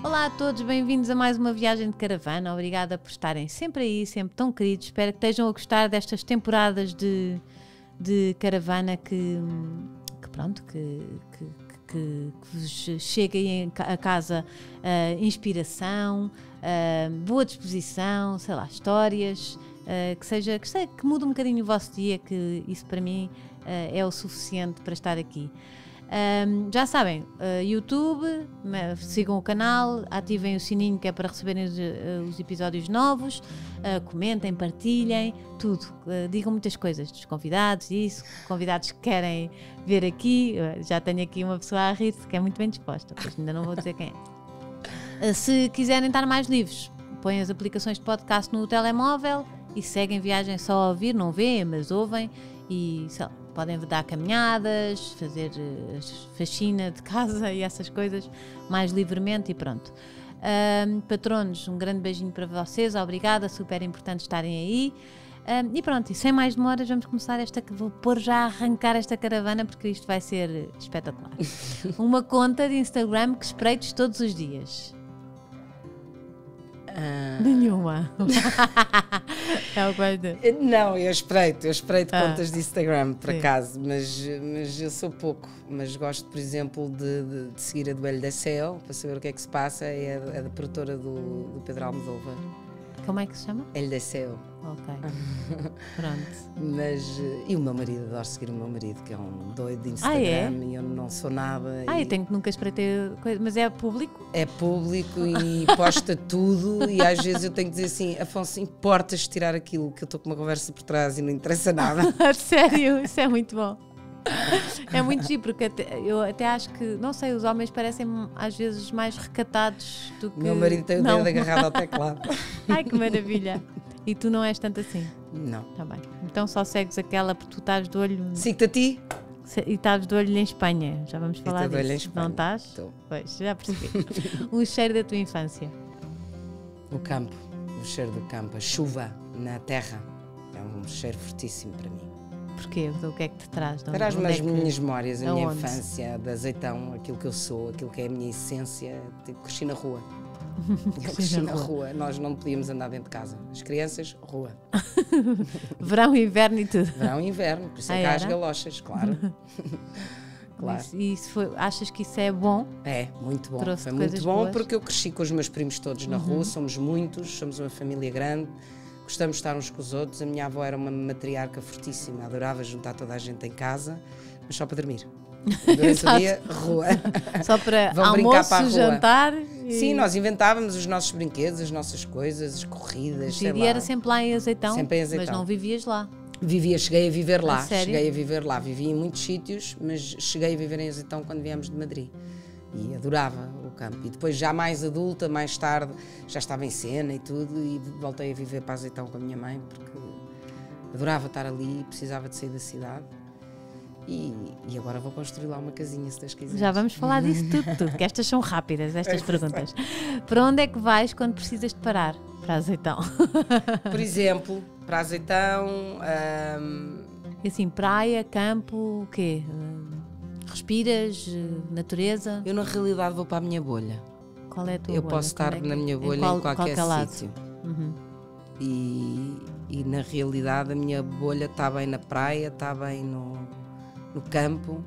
Olá a todos, bem-vindos a mais uma viagem de caravana. Obrigada por estarem sempre aí, sempre tão queridos. Espero que estejam a gostar destas temporadas de, de caravana que, que pronto, que, que, que, que vos cheguem a casa uh, inspiração, uh, boa disposição, sei lá, histórias, uh, que seja que, seja, que mude um bocadinho o vosso dia, que isso para mim é o suficiente para estar aqui. Um, já sabem, uh, YouTube, sigam o canal, ativem o sininho que é para receberem os, uh, os episódios novos, uh, comentem, partilhem, tudo. digam muitas coisas dos convidados, isso, convidados que querem ver aqui. já tenho aqui uma pessoa a rir que é muito bem disposta, pois ainda não vou dizer quem é. se quiserem estar mais livres, põem as aplicações de podcast no telemóvel e seguem viagem só a ouvir, não veem, mas ouvem e sei lá Podem dar caminhadas, fazer eh, faxina de casa e essas coisas mais livremente e pronto. Um, patronos, um grande beijinho para vocês, obrigada, super importante estarem aí. e pronto, e sem mais demoras, vamos começar esta. Vou pôr já a arrancar esta caravana porque isto vai ser espetacular. Uma conta de Instagram que espreites todos os dias. Ah. É o Nenhuma. não, eu espreito, eu espreito ah. contas de Instagram, por Sim. acaso, mas, mas eu sou pouco. Mas gosto, por exemplo, de, de, de seguir a do Elho da Céu, para saber o que é que se passa, é a, é a da produtora do, do Pedro Almodóvar. Como é que se chama? El Deseo Ok. Pronto. Mas, e o meu marido, adoro seguir o meu marido, que é um doido de Instagram ah, é? e eu não sou nada. Ah, e... eu tenho que nunca espreitar coisa, mas é público? É público e posta tudo e às vezes eu tenho que dizer assim, Afonso, importas tirar aquilo que eu estou com uma conversa por trás e não interessa nada. Sério, isso é muito bom. É muito giro, porque até, eu até acho que, não sei, os homens parecem às vezes mais recatados do que. Meu marido tem o dedo agarrado ao teclado. Ai que maravilha! E tu não és tanto assim? Não. Tá bem. Então só segues aquela porque tu estás de olho. Sigo-te a ti. E estás de olho em Espanha, já vamos falar de Olho Em Espanha. Não estás? Estou. Pois, já percebi. o cheiro da tua infância? O campo, o cheiro do campo, a chuva na terra. É um cheiro fortíssimo para mim. Porquê? O que é que te traz? Traz-me é as é que... minhas memórias, a, minha onde? infância, de azeitão, aquilo que eu sou, aquilo que é a minha essência. Tipo, cresci na rua. Cresci na rua. Nós não podíamos andar dentro de casa. As crianças, rua. Verão, inverno e tudo. Verão e inverno. Por isso é ah, que há as galochas, claro. claro. Isso, isso foi, achas que isso é bom? É, muito bom. Trouxe foi muito bom boas. porque eu cresci com os meus primos todos na uhum. rua, somos muitos, somos uma família grande, gostamos de estar uns com os outros. A minha avó era uma matriarca fortíssima, adorava juntar toda a gente em casa mas só para dormir. Durante o dia, rua. Só para Vão almoço, para jantar. E... Sim, nós inventávamos os nossos brinquedos, as nossas coisas, as corridas. E dia era sempre lá em azeitão, sempre em azeitão. Mas não vivias lá. Vivia, cheguei a viver lá. A cheguei a viver lá. Vivi em muitos sítios, mas cheguei a viver em azeitão quando viemos de Madrid. E adorava o campo. E depois, já mais adulta, mais tarde, já estava em cena e tudo, e voltei a viver para azeitão com a minha mãe, porque adorava estar ali e precisava de sair da cidade. E, e, agora vou construir lá uma casinha, se Deus quiser. Já vamos falar disso tudo, tudo, que estas são rápidas, estas é perguntas. Para onde é que vais quando precisas de parar? Para azeitão. Por exemplo, para azeitão. Um... Assim, praia, campo, o quê? Hum, respiras, eh, natureza? Eu, na realidade, vou para a minha bolha. Qual é a tua Eu bolha? posso estar é que... na minha bolha em, qual, em qualquer, qualquer sítio. Uhum. E, e, na realidade, a minha bolha está bem na praia, está bem no no campo.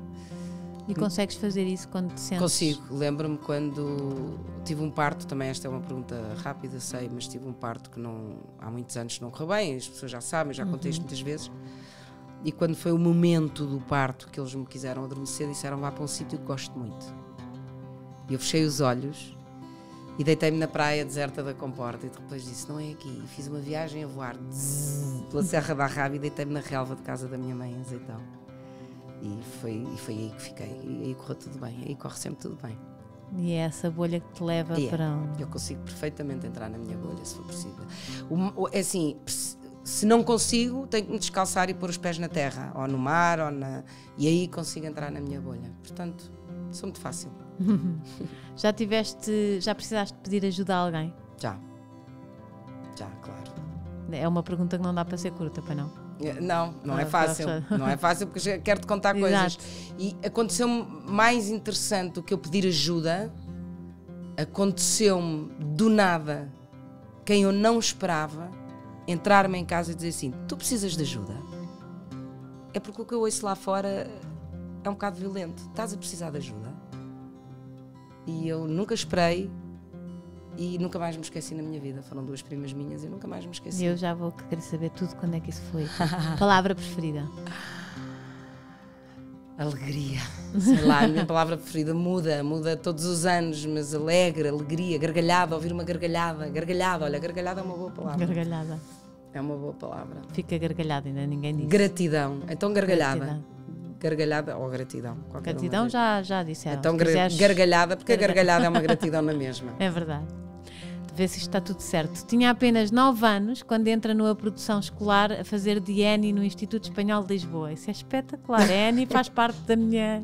E consegues fazer isso quando te sentes? Consigo. Lembro-me quando tive um parto, também esta é uma pergunta rápida, sei, mas tive um parto que não, há muitos anos não correu bem, as pessoas já sabem, já contei isto uhum. muitas vezes. E quando foi o momento do parto que eles me quiseram adormecer, disseram vá para um sítio que gosto muito. E eu fechei os olhos e deitei-me na praia deserta da Comporta e depois disse, não é aqui. E fiz uma viagem a voar hum. pela Serra da Rábia e deitei-me na relva de casa da minha mãe em Azeitão. E foi, e foi aí que fiquei. E aí correu tudo bem, aí corre sempre tudo bem. E é essa bolha que te leva é, para um... Eu consigo perfeitamente entrar na minha bolha, se for possível. O, é assim, se não consigo, tenho que me descalçar e pôr os pés na terra, ou no mar, ou na... E aí consigo entrar na minha bolha. Portanto, sou muito fácil. já tiveste, já precisaste pedir ajuda a alguém? Já. Já, claro. É uma pergunta que não dá para ser curta, para não? É, não, não é ah, é fácil. Tá, tá não é fácil porque quero te contar Exato. coisas. E aconteceu-me mais interessante do que eu pedir ajuda, aconteceu-me do nada quem eu não esperava entrar-me em casa e dizer assim: Tu precisas de ajuda. É porque o que eu ouço lá fora é um bocado violento. Estás a precisar de ajuda. E eu nunca esperei e nunca mais me esqueci na minha vida. Foram duas primas minhas e nunca mais me esqueci. Eu já vou querer saber tudo quando é que isso foi. palavra preferida? Alegria. Sei lá, a minha palavra preferida muda, muda todos os anos, mas alegre, alegria, gargalhada, ouvir uma gargalhada, gargalhada, olha, gargalhada é uma boa palavra. Gargalhada. É uma boa palavra. Fica gargalhada, ainda ninguém diz. Gratidão, então gargalhada. Gratidão gargalhava ou gratidão. Gratidão já, já disseram. Então quiseres... gargalhava, porque a gargalhada é uma gratidão na mesma. É verdade. De ver se isto está tudo certo. Tinha apenas 9 anos quando entra numa produção escolar a fazer de Annie no Instituto Espanhol de Lisboa. Isso é espetacular. A Annie faz parte da minha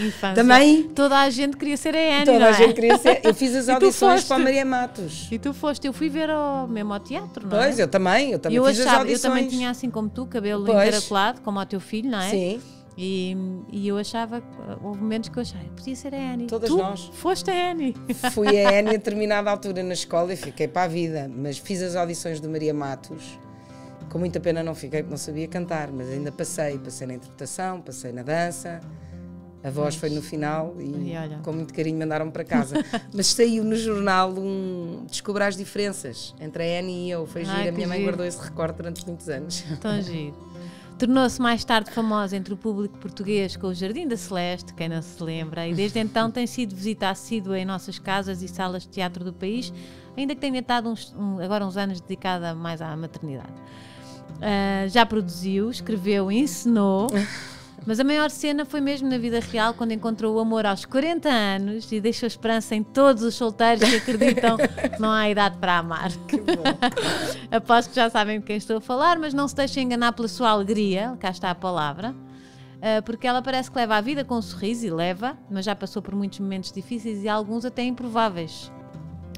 Infância. Também. Toda a gente queria ser a Annie. Toda é? a gente queria ser. Eu fiz as audições para a Maria Matos. E tu foste, eu fui ver ao, mesmo ao teatro, não pois, é? Pois, eu também, eu também eu fiz achava, as audições. Eu também tinha assim como tu, cabelo encaracolado, como ao teu filho, não é? Sim. E, e eu achava, houve momentos que eu achava, podia ser a Annie. Todas tu nós. Foste a Annie. Fui a Annie a determinada altura na escola e fiquei para a vida, mas fiz as audições do Maria Matos. Com muita pena não fiquei porque não sabia cantar, mas ainda passei, passei na interpretação, passei na dança. A voz foi no final e, e com muito carinho mandaram-me para casa. Mas saiu no jornal um descobrir as diferenças entre a Annie e eu. Foi giro, a minha mãe guardou esse recorte durante muitos anos. Tão giro. Tornou-se mais tarde famosa entre o público português com o Jardim da Celeste, quem não se lembra, e desde então tem sido visita assídua em nossas casas e salas de teatro do país, ainda que tenha estado uns, um, agora uns anos dedicada mais à maternidade. Uh, já produziu, escreveu e ensinou. Mas a maior cena foi mesmo na vida real, quando encontrou o amor aos 40 anos e deixou esperança em todos os solteiros que acreditam que não há idade para amar. Que bom. Aposto que já sabem de quem estou a falar, mas não se deixem enganar pela sua alegria, cá está a palavra eh, porque ela parece que leva a vida com um sorriso e leva, mas já passou por muitos momentos difíceis e alguns até improváveis.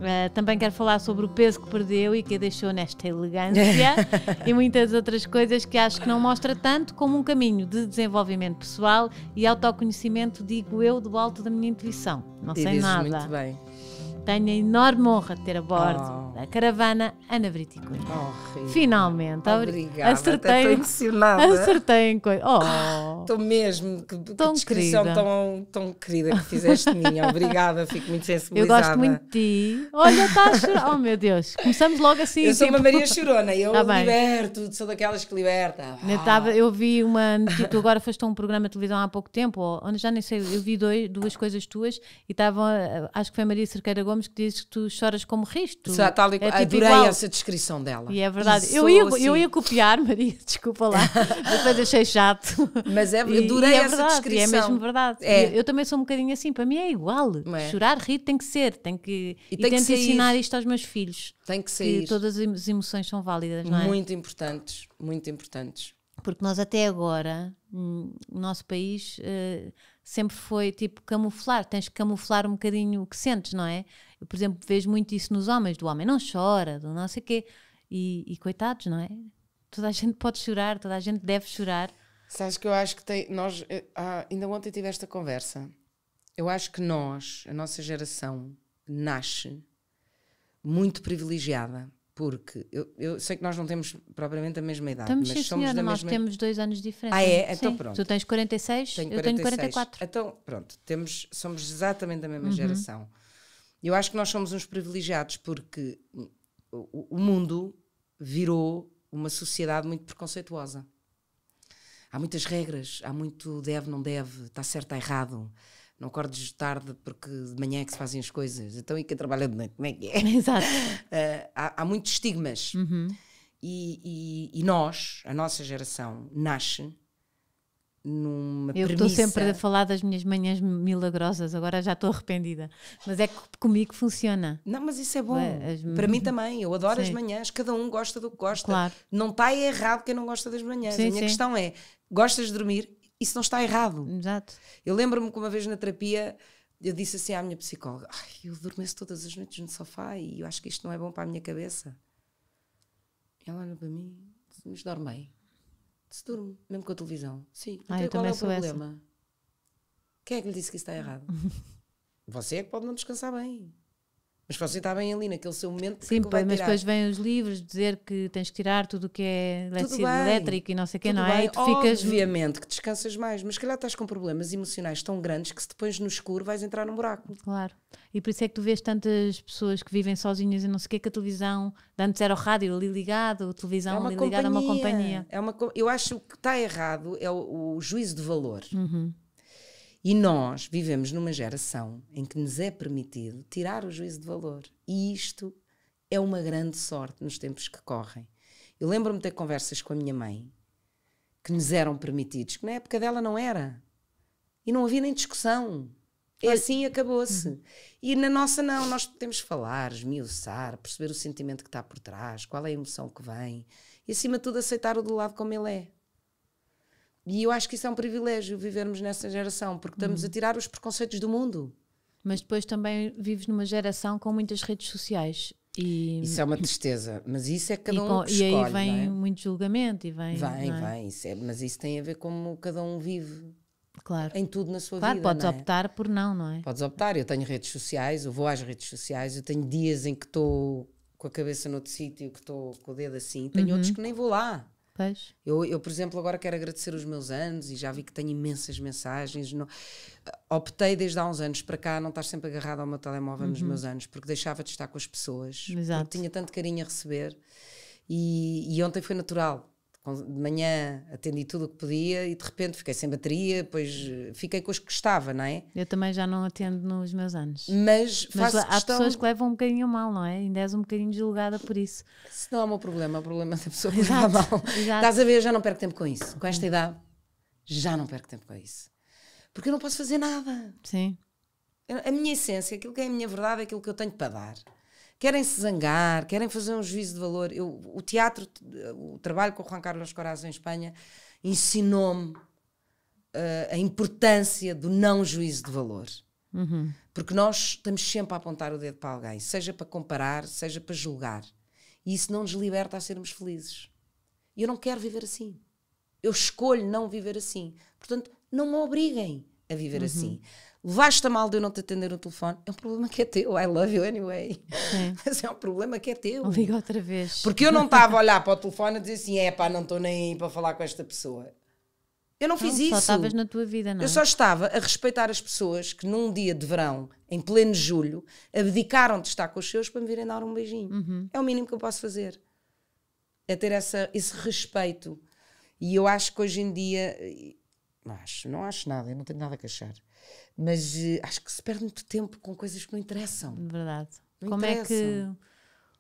Uh, também quero falar sobre o peso que perdeu e que a deixou nesta elegância e muitas outras coisas que acho que não mostra tanto como um caminho de desenvolvimento pessoal e autoconhecimento, digo eu, do alto da minha intuição. Não e sei nada. Muito bem. Tenho a enorme honra de ter a bordo oh. da caravana Ana Briticunha. Oh, Finalmente, obrigada. Tá acertei, acertei em coisa. Oh. Estou mesmo, que, tão que descrição querida. Tão, tão querida que fizeste minha. Obrigada, fico muito sensibilizada. Eu gosto muito de ti. Olha, está a chorar. Oh meu Deus, começamos logo assim. Eu sou uma tipo- Maria Chorona, eu tá liberto, sou daquelas que liberta. Eu, ah. tava, eu vi uma notícia, tu agora foste a um programa de televisão há pouco tempo, onde já nem sei, eu vi dois, duas coisas tuas e estavam, eh, acho que foi a Maria Cerqueira Gomes que diz que tu choras como risto. Sá, tal e, é tipo adorei igual. essa descrição dela. E é verdade. eu ia, assim. eu ia copiar, Maria, desculpa lá, depois achei chato. Mas é, eu adorei e é essa verdade, descrição. É mesmo verdade. É. Eu, eu, também sou um bocadinho assim, para mim é igual. É? Chorar, rir tem que ser, tem que. E, e tem tento que ensinar isto aos meus filhos. Tem que ser todas as emoções são válidas, não é? Muito importantes, muito importantes. Porque nós até agora, no hum, nosso país. Uh, sempre foi tipo camuflar, tens que camuflar um bocadinho o que sentes, não é? Eu, por exemplo, vejo muito isso nos homens, do homem não chora, do não sei quê, e, e coitados, não é? Toda a gente pode chorar, toda a gente deve chorar. Sabes que eu acho que tem, nós, eh, ah, ainda ontem tive esta conversa, eu acho que nós, a nossa geração, nasce muito privilegiada porque eu, eu, sei que nós não temos propriamente a mesma idade. Estamos, mas sim, somos senhora, nós mesma... temos dois anos diferentes. Ah, é? Então sim. Então pronto. Tu tens 46, tenho 46. eu tenho 44. Então pronto, temos, somos exatamente da mesma uhum. geração. Eu acho que nós somos uns privilegiados porque o, o mundo virou uma sociedade muito preconceituosa. Há muitas regras, há muito deve, não deve, está certo, está errado não acordes tarde porque de manhã é que se fazem as coisas, então e quem trabalha de noite, como é que é? Exato. Uh, há, há, muitos estigmas. Uhum. E, e, e, nós, a nossa geração, nasce numa Eu estou sempre a falar das minhas manhãs milagrosas, agora já estou arrependida. Mas é que comigo funciona. Não, mas isso é bom. As... Para mim também, eu adoro sim. as manhãs, cada um gosta do que gosta. Claro. Não está errado quem não gosta das manhãs. Sim, a minha sim. questão é, gostas de dormir? isso não está errado. Exato. Eu lembro-me que uma vez na terapia eu disse assim à minha psicóloga: Eu adormeço todas as noites no sofá e eu acho que isto não é bom para a minha cabeça. Ela olha para mim mas dorme Se dorme, mesmo com a televisão. Sim, ah, então qual é o problema? Essa. Quem é que lhe disse que isso está errado? Você é que pode não descansar bem. Mas você está bem ali naquele seu momento. Sim, é mas depois vêm os livros dizer que tens que tirar tudo o que é eletricidade elétrica e não sei o que, não é? E tu ficas... Obviamente que descansas mais, mas se calhar estás com problemas emocionais tão grandes que se depois no escuro vais entrar num buraco. Claro. E por isso é que tu vês tantas pessoas que vivem sozinhas e não sei o que, que a televisão, antes era o rádio ali ligado, a televisão é ali ligada, é uma companhia. É uma, eu acho que está errado é o, o juízo de valor. Uhum e nós vivemos numa geração em que nos é permitido tirar o juízo de valor. E isto é uma grande sorte nos tempos que correm. Eu lembro-me de ter conversas com a minha mãe que nos eram permitidos, que na época dela não era. E não havia nem discussão. É assim acabou-se. Uhum. E na nossa, não. Nós podemos falar, esmiuçar, perceber o sentimento que está por trás, qual é a emoção que vem e, acima de tudo, aceitar o do lado como ele é. E eu acho que isso é um privilégio vivermos nessa geração, porque estamos uhum. a tirar os preconceitos do mundo. Mas depois também vives numa geração com muitas redes sociais. E... Isso é uma tristeza, mas isso é cada um que escolhe, E aí vem é? muito julgamento e vem... Vem, é? vem, isso é, mas isso tem a ver como cada um vive claro. em tudo na sua claro, vida. Claro, podes é? optar por não, não é? Podes optar, eu tenho redes sociais, eu vou às redes sociais, eu tenho dias em que estou com a cabeça noutro sítio, que estou com o dedo assim, tenho uhum. outros que nem vou lá. Pois. Eu, eu, por exemplo, agora quero agradecer os meus anos e já vi que tenho imensas mensagens. optei desde há uns anos para cá não estar sempre agarrado ao meu telemóvel uhum. nos meus anos, porque deixava de estar com as pessoas. Exato. tinha tanto carinho a receber. E, e ontem foi natural de manhã atendi tudo o que podia e de repente fiquei sem bateria, depois eh, fiquei com os que gostava, não é? Eu também já não atendo nos meus anos. Mas, Mas há questão... pessoas que levam um bocadinho mal, não é? Ainda és um bocadinho desligada por isso. Se não é o meu problema, é o problema da pessoa que leva mal. Exato. Estás a ver, eu já não perco tempo com isso. Com esta idade, já não perco tempo com isso. Porque eu não posso fazer nada. Sim. A minha essência, aquilo que é a minha verdade, é aquilo que eu tenho para dar querem se zangar, querem fazer um juízo de valor. Eu, o teatro, o trabalho com o Juan Carlos Coraz em Espanha, ensinou-me uh, a importância do não juízo de valor. Uhum. Porque nós estamos sempre a apontar o dedo para alguém, seja para comparar, seja para julgar. E isso não nos liberta a sermos felizes. E eu não quero viver assim. Eu escolho não viver assim. Portanto, não me obriguem a viver uhum. assim levaste a mal de eu não te atender no telefone, é um problema que é teu. I love you anyway. Sim. Mas é um problema que é teu. Liga outra vez. Porque eu não estava a olhar para o telefone e dizer assim: é pá, não estou nem aí para falar com esta pessoa. Eu não, não fiz só isso. Só estavas na tua vida, não? É? Eu só estava a respeitar as pessoas que num dia de verão, em pleno julho, abdicaram de estar com os seus para me virem dar um beijinho. Uhum. É o mínimo que eu posso fazer. É ter essa, esse respeito. E eu acho que hoje em dia. Eh, não acho, não acho nada, eu não tenho nada a queixar. Mas eh, acho que se perde muito tempo com coisas que não interessam. Verdade. Não Como interessam. é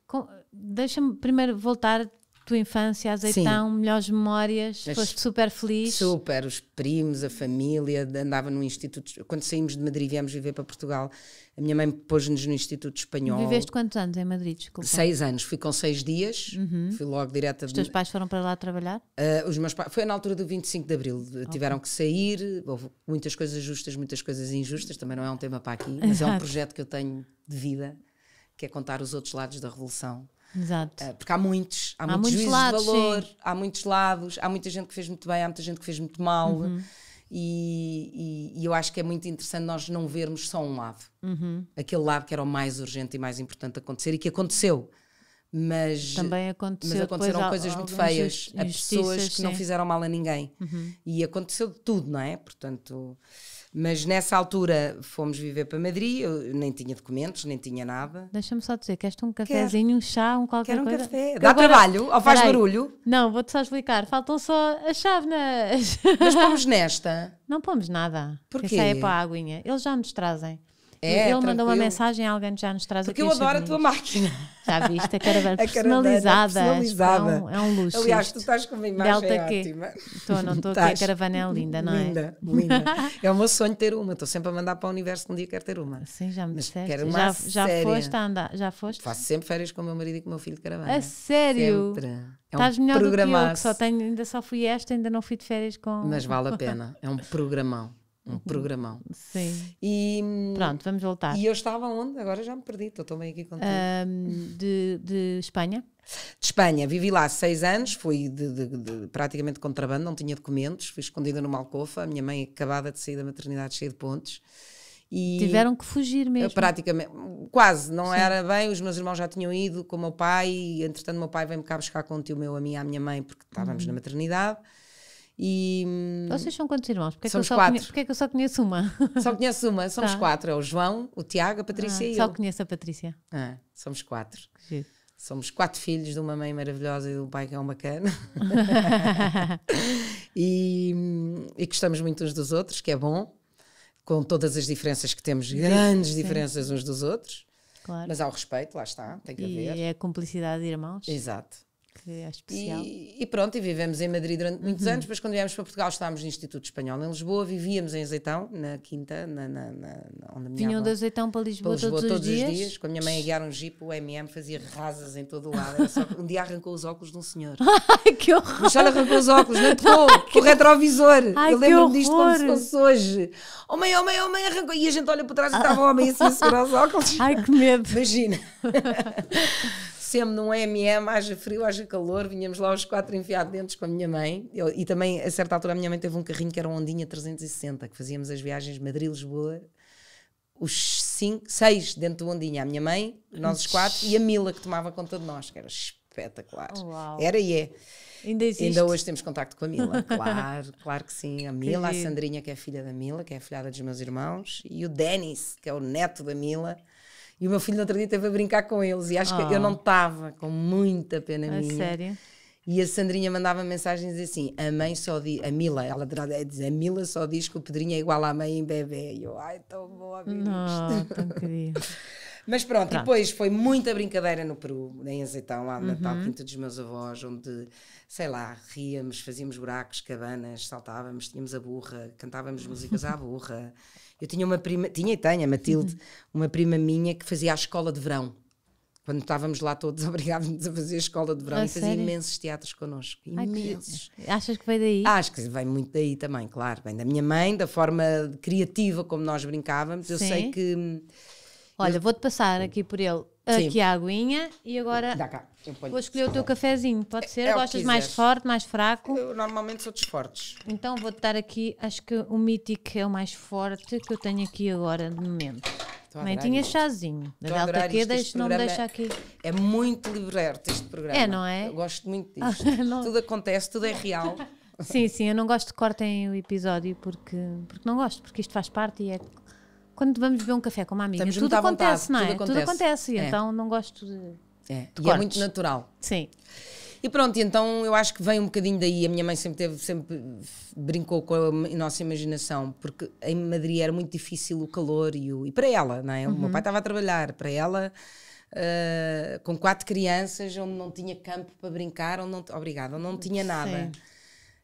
que. Deixa-me primeiro voltar tua infância, azeitão, Sim. melhores memórias, foste super feliz. Super, os primos, a família, andava num instituto. Quando saímos de Madrid e viemos viver para Portugal, a minha mãe pôs-nos no Instituto Espanhol. Viveste quantos anos em Madrid? Desculpa. Seis anos, fui com seis dias, uhum. fui logo direta. Os teus pais foram para lá trabalhar? Uh, os meus pais, foi na altura do 25 de Abril, okay. tiveram que sair, houve muitas coisas justas, muitas coisas injustas, também não é um tema para aqui, mas Exato. é um projeto que eu tenho de vida, que é contar os outros lados da Revolução. Exato. Eh, porque há muitos, há, há muitos, muitos lados, de valor, sim. há muitos lados, há muita gente que fez muito bem, há muita gente que fez muito mal. Uhum. E, e, e, eu acho que é muito interessante nós não vermos só um lado. Uhum. Aquele lado que era o mais urgente e mais importante acontecer e que aconteceu. Mas, Também aconteceu, mas aconteceram coisas muito feias a pessoas que sim. não fizeram mal a ninguém. Uhum. E aconteceu de tudo, não é? Portanto. Mas nessa altura fomos viver para Madrid, eu nem tinha documentos, nem tinha nada. Deixa-me só dizer, queres um cafezinho, um chá, um qualquer coisa. Quero um coisa? café. Dá agora... trabalho ou faz barulho? Não, vou-te só explicar. Faltam só as chávenas. Mas pomos nesta? Não pomos nada. Porquê? Essa é para a aguinha. Eles já nos trazem. É, ele mandou uma mensagem a alguém que já nos traz Porque aqui. Porque eu adoro a tua máquina. Já viste? A caravana, a personalizada. personalizada. É um, é um luxo. Aliás, isto. tu estás com uma imagem Delta ótima. Estou, não estou aqui. A caravana é linda, não é? Linda, linda. É o meu sonho ter uma. Estou sempre a mandar para o universo que um dia quero ter uma. Sim, já me disseste. Quero uma já, séria. já foste a andar? Já foste? Faço sempre férias com o meu marido e com o meu filho de caravana. A sério? Sempre. É Estás um melhor do que eu, que só tenho, ainda só fui esta, ainda não fui de férias com. Mas vale a pena, é um programão um uhum. programão. Sim. E, Pronto, vamos voltar. E eu estava onde? Agora já me perdi, estou também bem aqui contigo. Um, de, de Espanha? De Espanha, vivi lá seis anos, fui de, de, de, praticamente contrabando, não tinha documentos, fui escondida numa alcofa, a minha mãe acabada de sair da maternidade cheia de pontos. E Tiveram que fugir mesmo? Praticamente, quase, não Sim. era bem, os meus irmãos já tinham ido com o meu pai, e entretanto meu pai veio-me cá buscar com o tio meu, a minha, e minha mãe, porque estávamos uhum. na maternidade. E... Vocês são quantos irmãos? Porque é somos é quatro. Conhe... Porque é que eu só conheço uma? Só conheço uma, somos tá. quatro. É o João, o Tiago, a Patrícia ah, e só eu. Só conheço a Patrícia. Ah, somos quatro. Que somos quatro filhos de uma mãe maravilhosa e de um pai que é um bacana. e, e, gostamos muito uns dos outros, que é bom, com todas as diferenças que temos, grandes Sim. diferenças uns dos outros. Claro. Mas há o respeito, lá está, tem que e haver. E é a cumplicidade de irmãos. Exato que é especial. E, e, pronto, e vivemos em Madrid durante muitos uhum. anos, depois quando viemos para Portugal estávamos no Instituto Espanhol em Lisboa, vivíamos em Azeitão, na quinta, na, na, na onde a minha Vinham de Azeitão para Lisboa, para Lisboa todos, todos, os, dias? dias? Com a minha mãe a guiar um jeep, o MM fazia rasas em todo o lado. Só, um dia arrancou os óculos de um senhor. Ai, que horror! Michel arrancou os óculos, não entrou, com o retrovisor. Ai, Eu lembro-me disto como se fosse hoje. Homem, oh, homem, oh, homem, oh, arrancou. E a gente olha para trás e estava o homem assim a segurar os óculos. Ai, que medo! Imagina. sempre num EMM, haja frio, haja calor, vinhamos lá os quatro enfiados dentro com a minha mãe. Eu, e também, a certa altura, a minha mãe teve um carrinho que era um Ondinha 360, que fazíamos as viagens Madrid-Lisboa, os cinco, seis dentro do Ondinha. A minha mãe, nós os quatro, e a Mila, que tomava conta de nós, que era espetacular. Uau. Era e é. Ainda, Ainda hoje temos contacto com a Mila, claro, claro que sim. A Mila, a Sandrinha, que é filha da Mila, que é a filhada dos meus irmãos, e o Denis, que é o neto da Mila e o meu filho no outro dia esteve a brincar com eles. E acho oh. que eu não oh. estava, com muita pena a minha. sério? E a Sandrinha mandava mensagens assim: a mãe só diz, a Mila, ela é, diz, a Mila só diz que o Pedrinho é igual à mãe em bebê. E eu, ai, tão bom a Mas pronto, pronto, depois foi muita brincadeira no Peru, em Azeitão, lá no uhum. Natal, quinta dos meus avós, onde, sei lá, ríamos, fazíamos buracos, cabanas, saltávamos, tínhamos a burra, cantávamos músicas à burra. Eu tinha uma prima, tinha e tenho, a Matilde, uhum. uma prima minha que fazia a escola de verão. Quando estávamos lá todos, obrigávamos a fazer a escola de verão ah, e fazia sério? imensos teatros connosco. Imensos. Ai, que... Achas que veio daí? Acho que vem muito daí também, claro. Vem da minha mãe, da forma criativa como nós brincávamos. Sim. Eu sei que. Hum, Olha, eu... vou-te passar aqui por ele ah, aqui a aguinha e agora vou escolher o teu tá cafezinho. Pode é, ser? É, é Gostas mais forte, mais fraco? Eu normalmente sou dos fortes. Então vou-te dar aqui, acho que o mítico é o mais forte que eu tenho aqui agora de momento. Também tinha chazinho. Da Delta Q, não me deixa aqui. É, é muito liberto este programa. É, não é? Eu gosto muito disto. Ah, tudo acontece, tudo é real. Sim, sim, eu não gosto de cortem o episódio porque, porque não gosto, porque isto faz parte e é quando vamos beber um café com uma amiga, Estamos tudo acontece, vontade, não é? Tudo acontece, tudo acontece. É. então não gosto de. É, de e é muito natural. Sim. E pronto, então eu acho que vem um bocadinho daí. A minha mãe sempre teve, sempre brincou com a nossa imaginação, porque em Madrid era muito difícil o calor e, o, e para ela, não é? Uhum. O meu uhum. pai estava a trabalhar, para ela, uh, com quatro crianças, onde não tinha campo para brincar, onde não, obrigada, onde não tinha nada.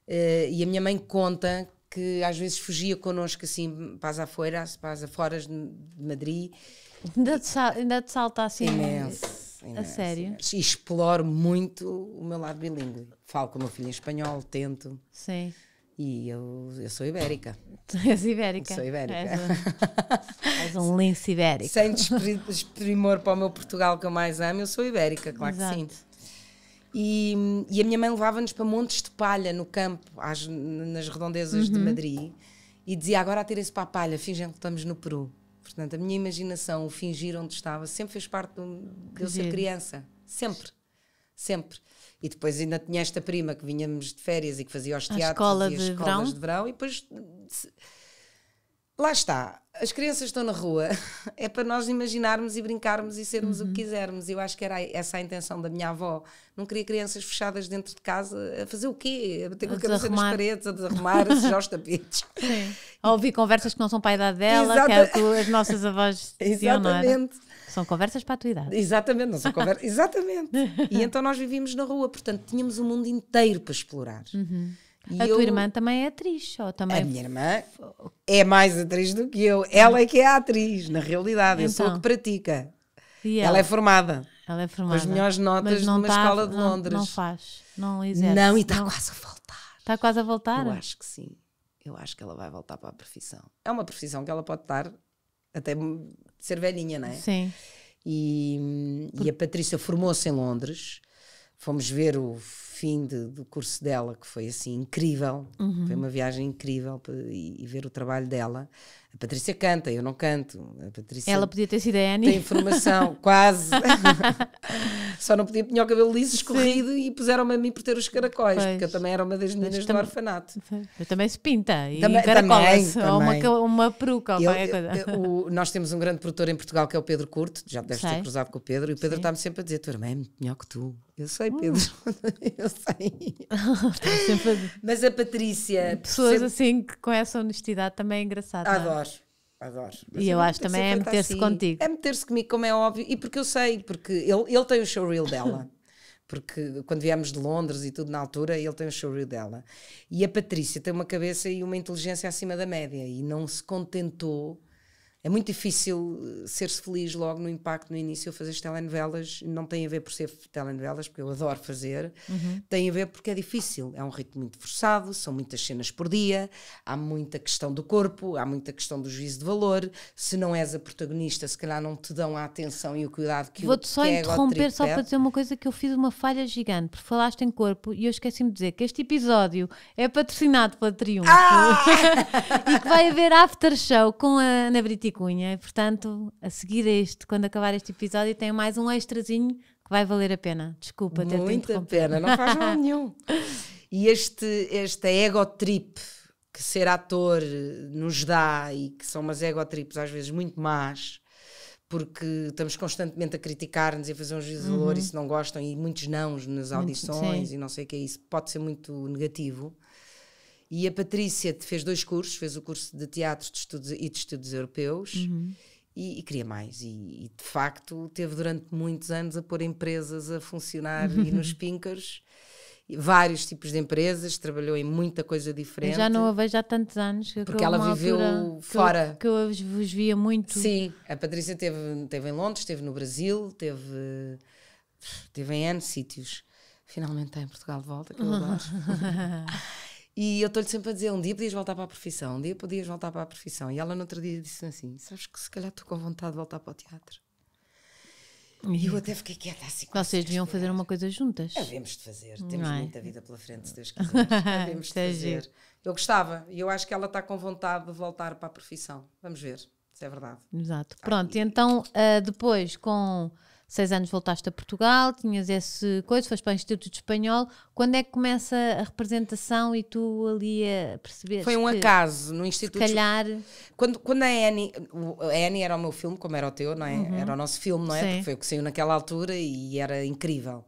Uh, e a minha mãe conta que às vezes fugia connosco assim para as aforas, para as afueras de Madrid. Ainda te, sal, ainda te salta assim. Imenso. imenso a sério? E exploro muito o meu lado bilíngue. Falo com o meu filho em espanhol, tento. Sim. E eu, eu sou ibérica. Tu és ibérica. sou ibérica. És um, és um lince ibérico. Sem desprimor para o meu Portugal que eu mais amo, eu sou ibérica, claro Exato. que sim. E, e a minha mãe levava-nos para montes de palha no campo, às, nas redondezas uhum. de Madrid, e dizia: agora atirem-se para a palha, fingem que estamos no Peru. Portanto, a minha imaginação, o fingir onde estava, sempre fez parte de eu ser criança. Sempre. Sempre. E depois ainda tinha esta prima que vinhamos de férias e que fazia os teatros, a escola de escolas verão. de verão, e depois lá está, as crianças estão na rua, é para nós imaginarmos e brincarmos e sermos uhum. o que uhum. quisermos. Eu acho que era essa a intenção da minha avó. Não queria crianças fechadas dentro de casa a fazer o quê? A bater com a cabeça nas paredes, a desarrumar, a sujar os tapetes. Sim. A ouvir conversas que não são para a idade dela, é Exata... que é as nossas avós Exatamente. São conversas para a tua idade. Exatamente, não são conversas. Exatamente. E então nós vivíamos na rua, portanto tínhamos o mundo inteiro para explorar. Uhum. E a eu... tua irmã também é atriz, ou também... A minha irmã é mais atriz do que eu. Ela é que é a atriz, na realidade. Então, eu sou a então. que pratica. Ela? ela? é formada. Ela é formada. Com as melhores notas de uma tá, escola de não, Londres. Não faz, não exerce. Não, e está quase a voltar. Está quase a voltar? Eu acho que sim. Eu acho que ela vai voltar para a profissão. É uma profissão que ela pode estar até ser velhinha, não é? Sim. E, Por... Hum, e a Patrícia formou-se em Londres fomos ver o fim de, do curso dela, que foi assim incrível, uhum. foi uma viagem incrível e, e, ver o trabalho dela. A Patrícia canta, eu não canto. A Patrícia Ela podia ter sido a Annie. Tem informação, quase. Só não podia, tinha o cabelo liso, escorrido Sim. e puseram-me a mim por ter os caracóis, pois. porque eu também era uma das meninas do orfanato. Eu também se pinta e também, caracóis. também, ou também. uma, uma peruca ou qualquer coisa. nós temos um grande produtor em Portugal que é o Pedro Curto, já deves Sei. ter cruzado com o Pedro, e o Pedro está-me sempre a dizer, tua irmã é melhor que tu. Eu sei, hum. Pedro. Hum. eu sei. Tá a... Mas a Patrícia. Pessoas sempre... assim que com essa honestidade também é engraçada é? Adoro. Adoro. Mas e eu acho também é meter-se assim. contigo. É meter-se comigo, como é óbvio, e porque eu sei, porque ele, ele tem o showreel dela. porque quando viemos de Londres e tudo na altura, ele tem o showreel dela. E a Patrícia tem uma cabeça e uma inteligência acima da média e não se contentou é muito difícil eh, ser-se feliz logo no impacto no início. Eu fazer as telenovelas não tem a ver por ser telenovelas, porque eu adoro fazer, uhum. tem a ver porque é difícil. É um ritmo muito forçado, são muitas cenas por dia, há muita questão do corpo, há muita questão do juízo de valor. Se não és a protagonista, se calhar não te dão a atenção e o cuidado que Vou-te só é interromper, só para dizer uma coisa que eu fiz uma falha gigante, porque falaste em corpo e eu esqueci-me de dizer que este episódio é patrocinado pela Triunfo ah! e que vai haver after show com a Ana Britico Cunha. portanto, a seguir a este, quando acabar este episódio, tem mais um extrazinho que vai valer a pena. Desculpa ter Muita pena, não faz mal nenhum. E este, esta trip que ser ator eh, nos dá e que são umas ego trips às vezes muito más, porque estamos constantemente a criticar-nos e a fazer um juízo de valor uhum. e se não gostam, e muitos não nas audições muito, e não sei o que é isso, pode ser muito negativo. E a Patrícia fez dois cursos, fez o curso de teatro de estudos, e de estudos europeus uhum. e, e, queria mais. E, e, de facto teve durante muitos anos a pôr empresas a funcionar e nos uhum. pinkers vários tipos de empresas, trabalhou em muita coisa diferente. Eu já não a vejo há tantos anos. Porque ela viveu fora. Que eu, que eu, vos via muito. Sim, a Patrícia teve, teve em Londres, teve no Brasil, teve, teve em N sítios. Finalmente está em Portugal de volta, que eu adoro. E eu estou-lhe sempre a dizer: um dia podias voltar para a profissão, um dia podias voltar para a profissão. E ela no outro dia disse assim: sabes que se calhar estou com vontade de voltar para o teatro. E eu até fiquei quieta assim. Vocês deviam fazer uma coisa juntas. Havemos de fazer. Temos é? muita vida pela frente, se Deus quiser. É Havemos de fazer. Eu gostava. E eu acho que ela está com vontade de voltar para a profissão. Vamos ver se é verdade. Exato. Pronto, e então uh, depois com seis anos voltaste a Portugal, tinhas esse coisa, foste para o Instituto de Espanhol. Quando é que começa a representação e tu ali a perceber? Foi um acaso no Instituto. Se calhar. Quando, quando a Annie. A Annie era o meu filme, como era o teu, não é? Uhum. Era o nosso filme, não é? Sim. Porque foi o que saiu naquela altura e era incrível.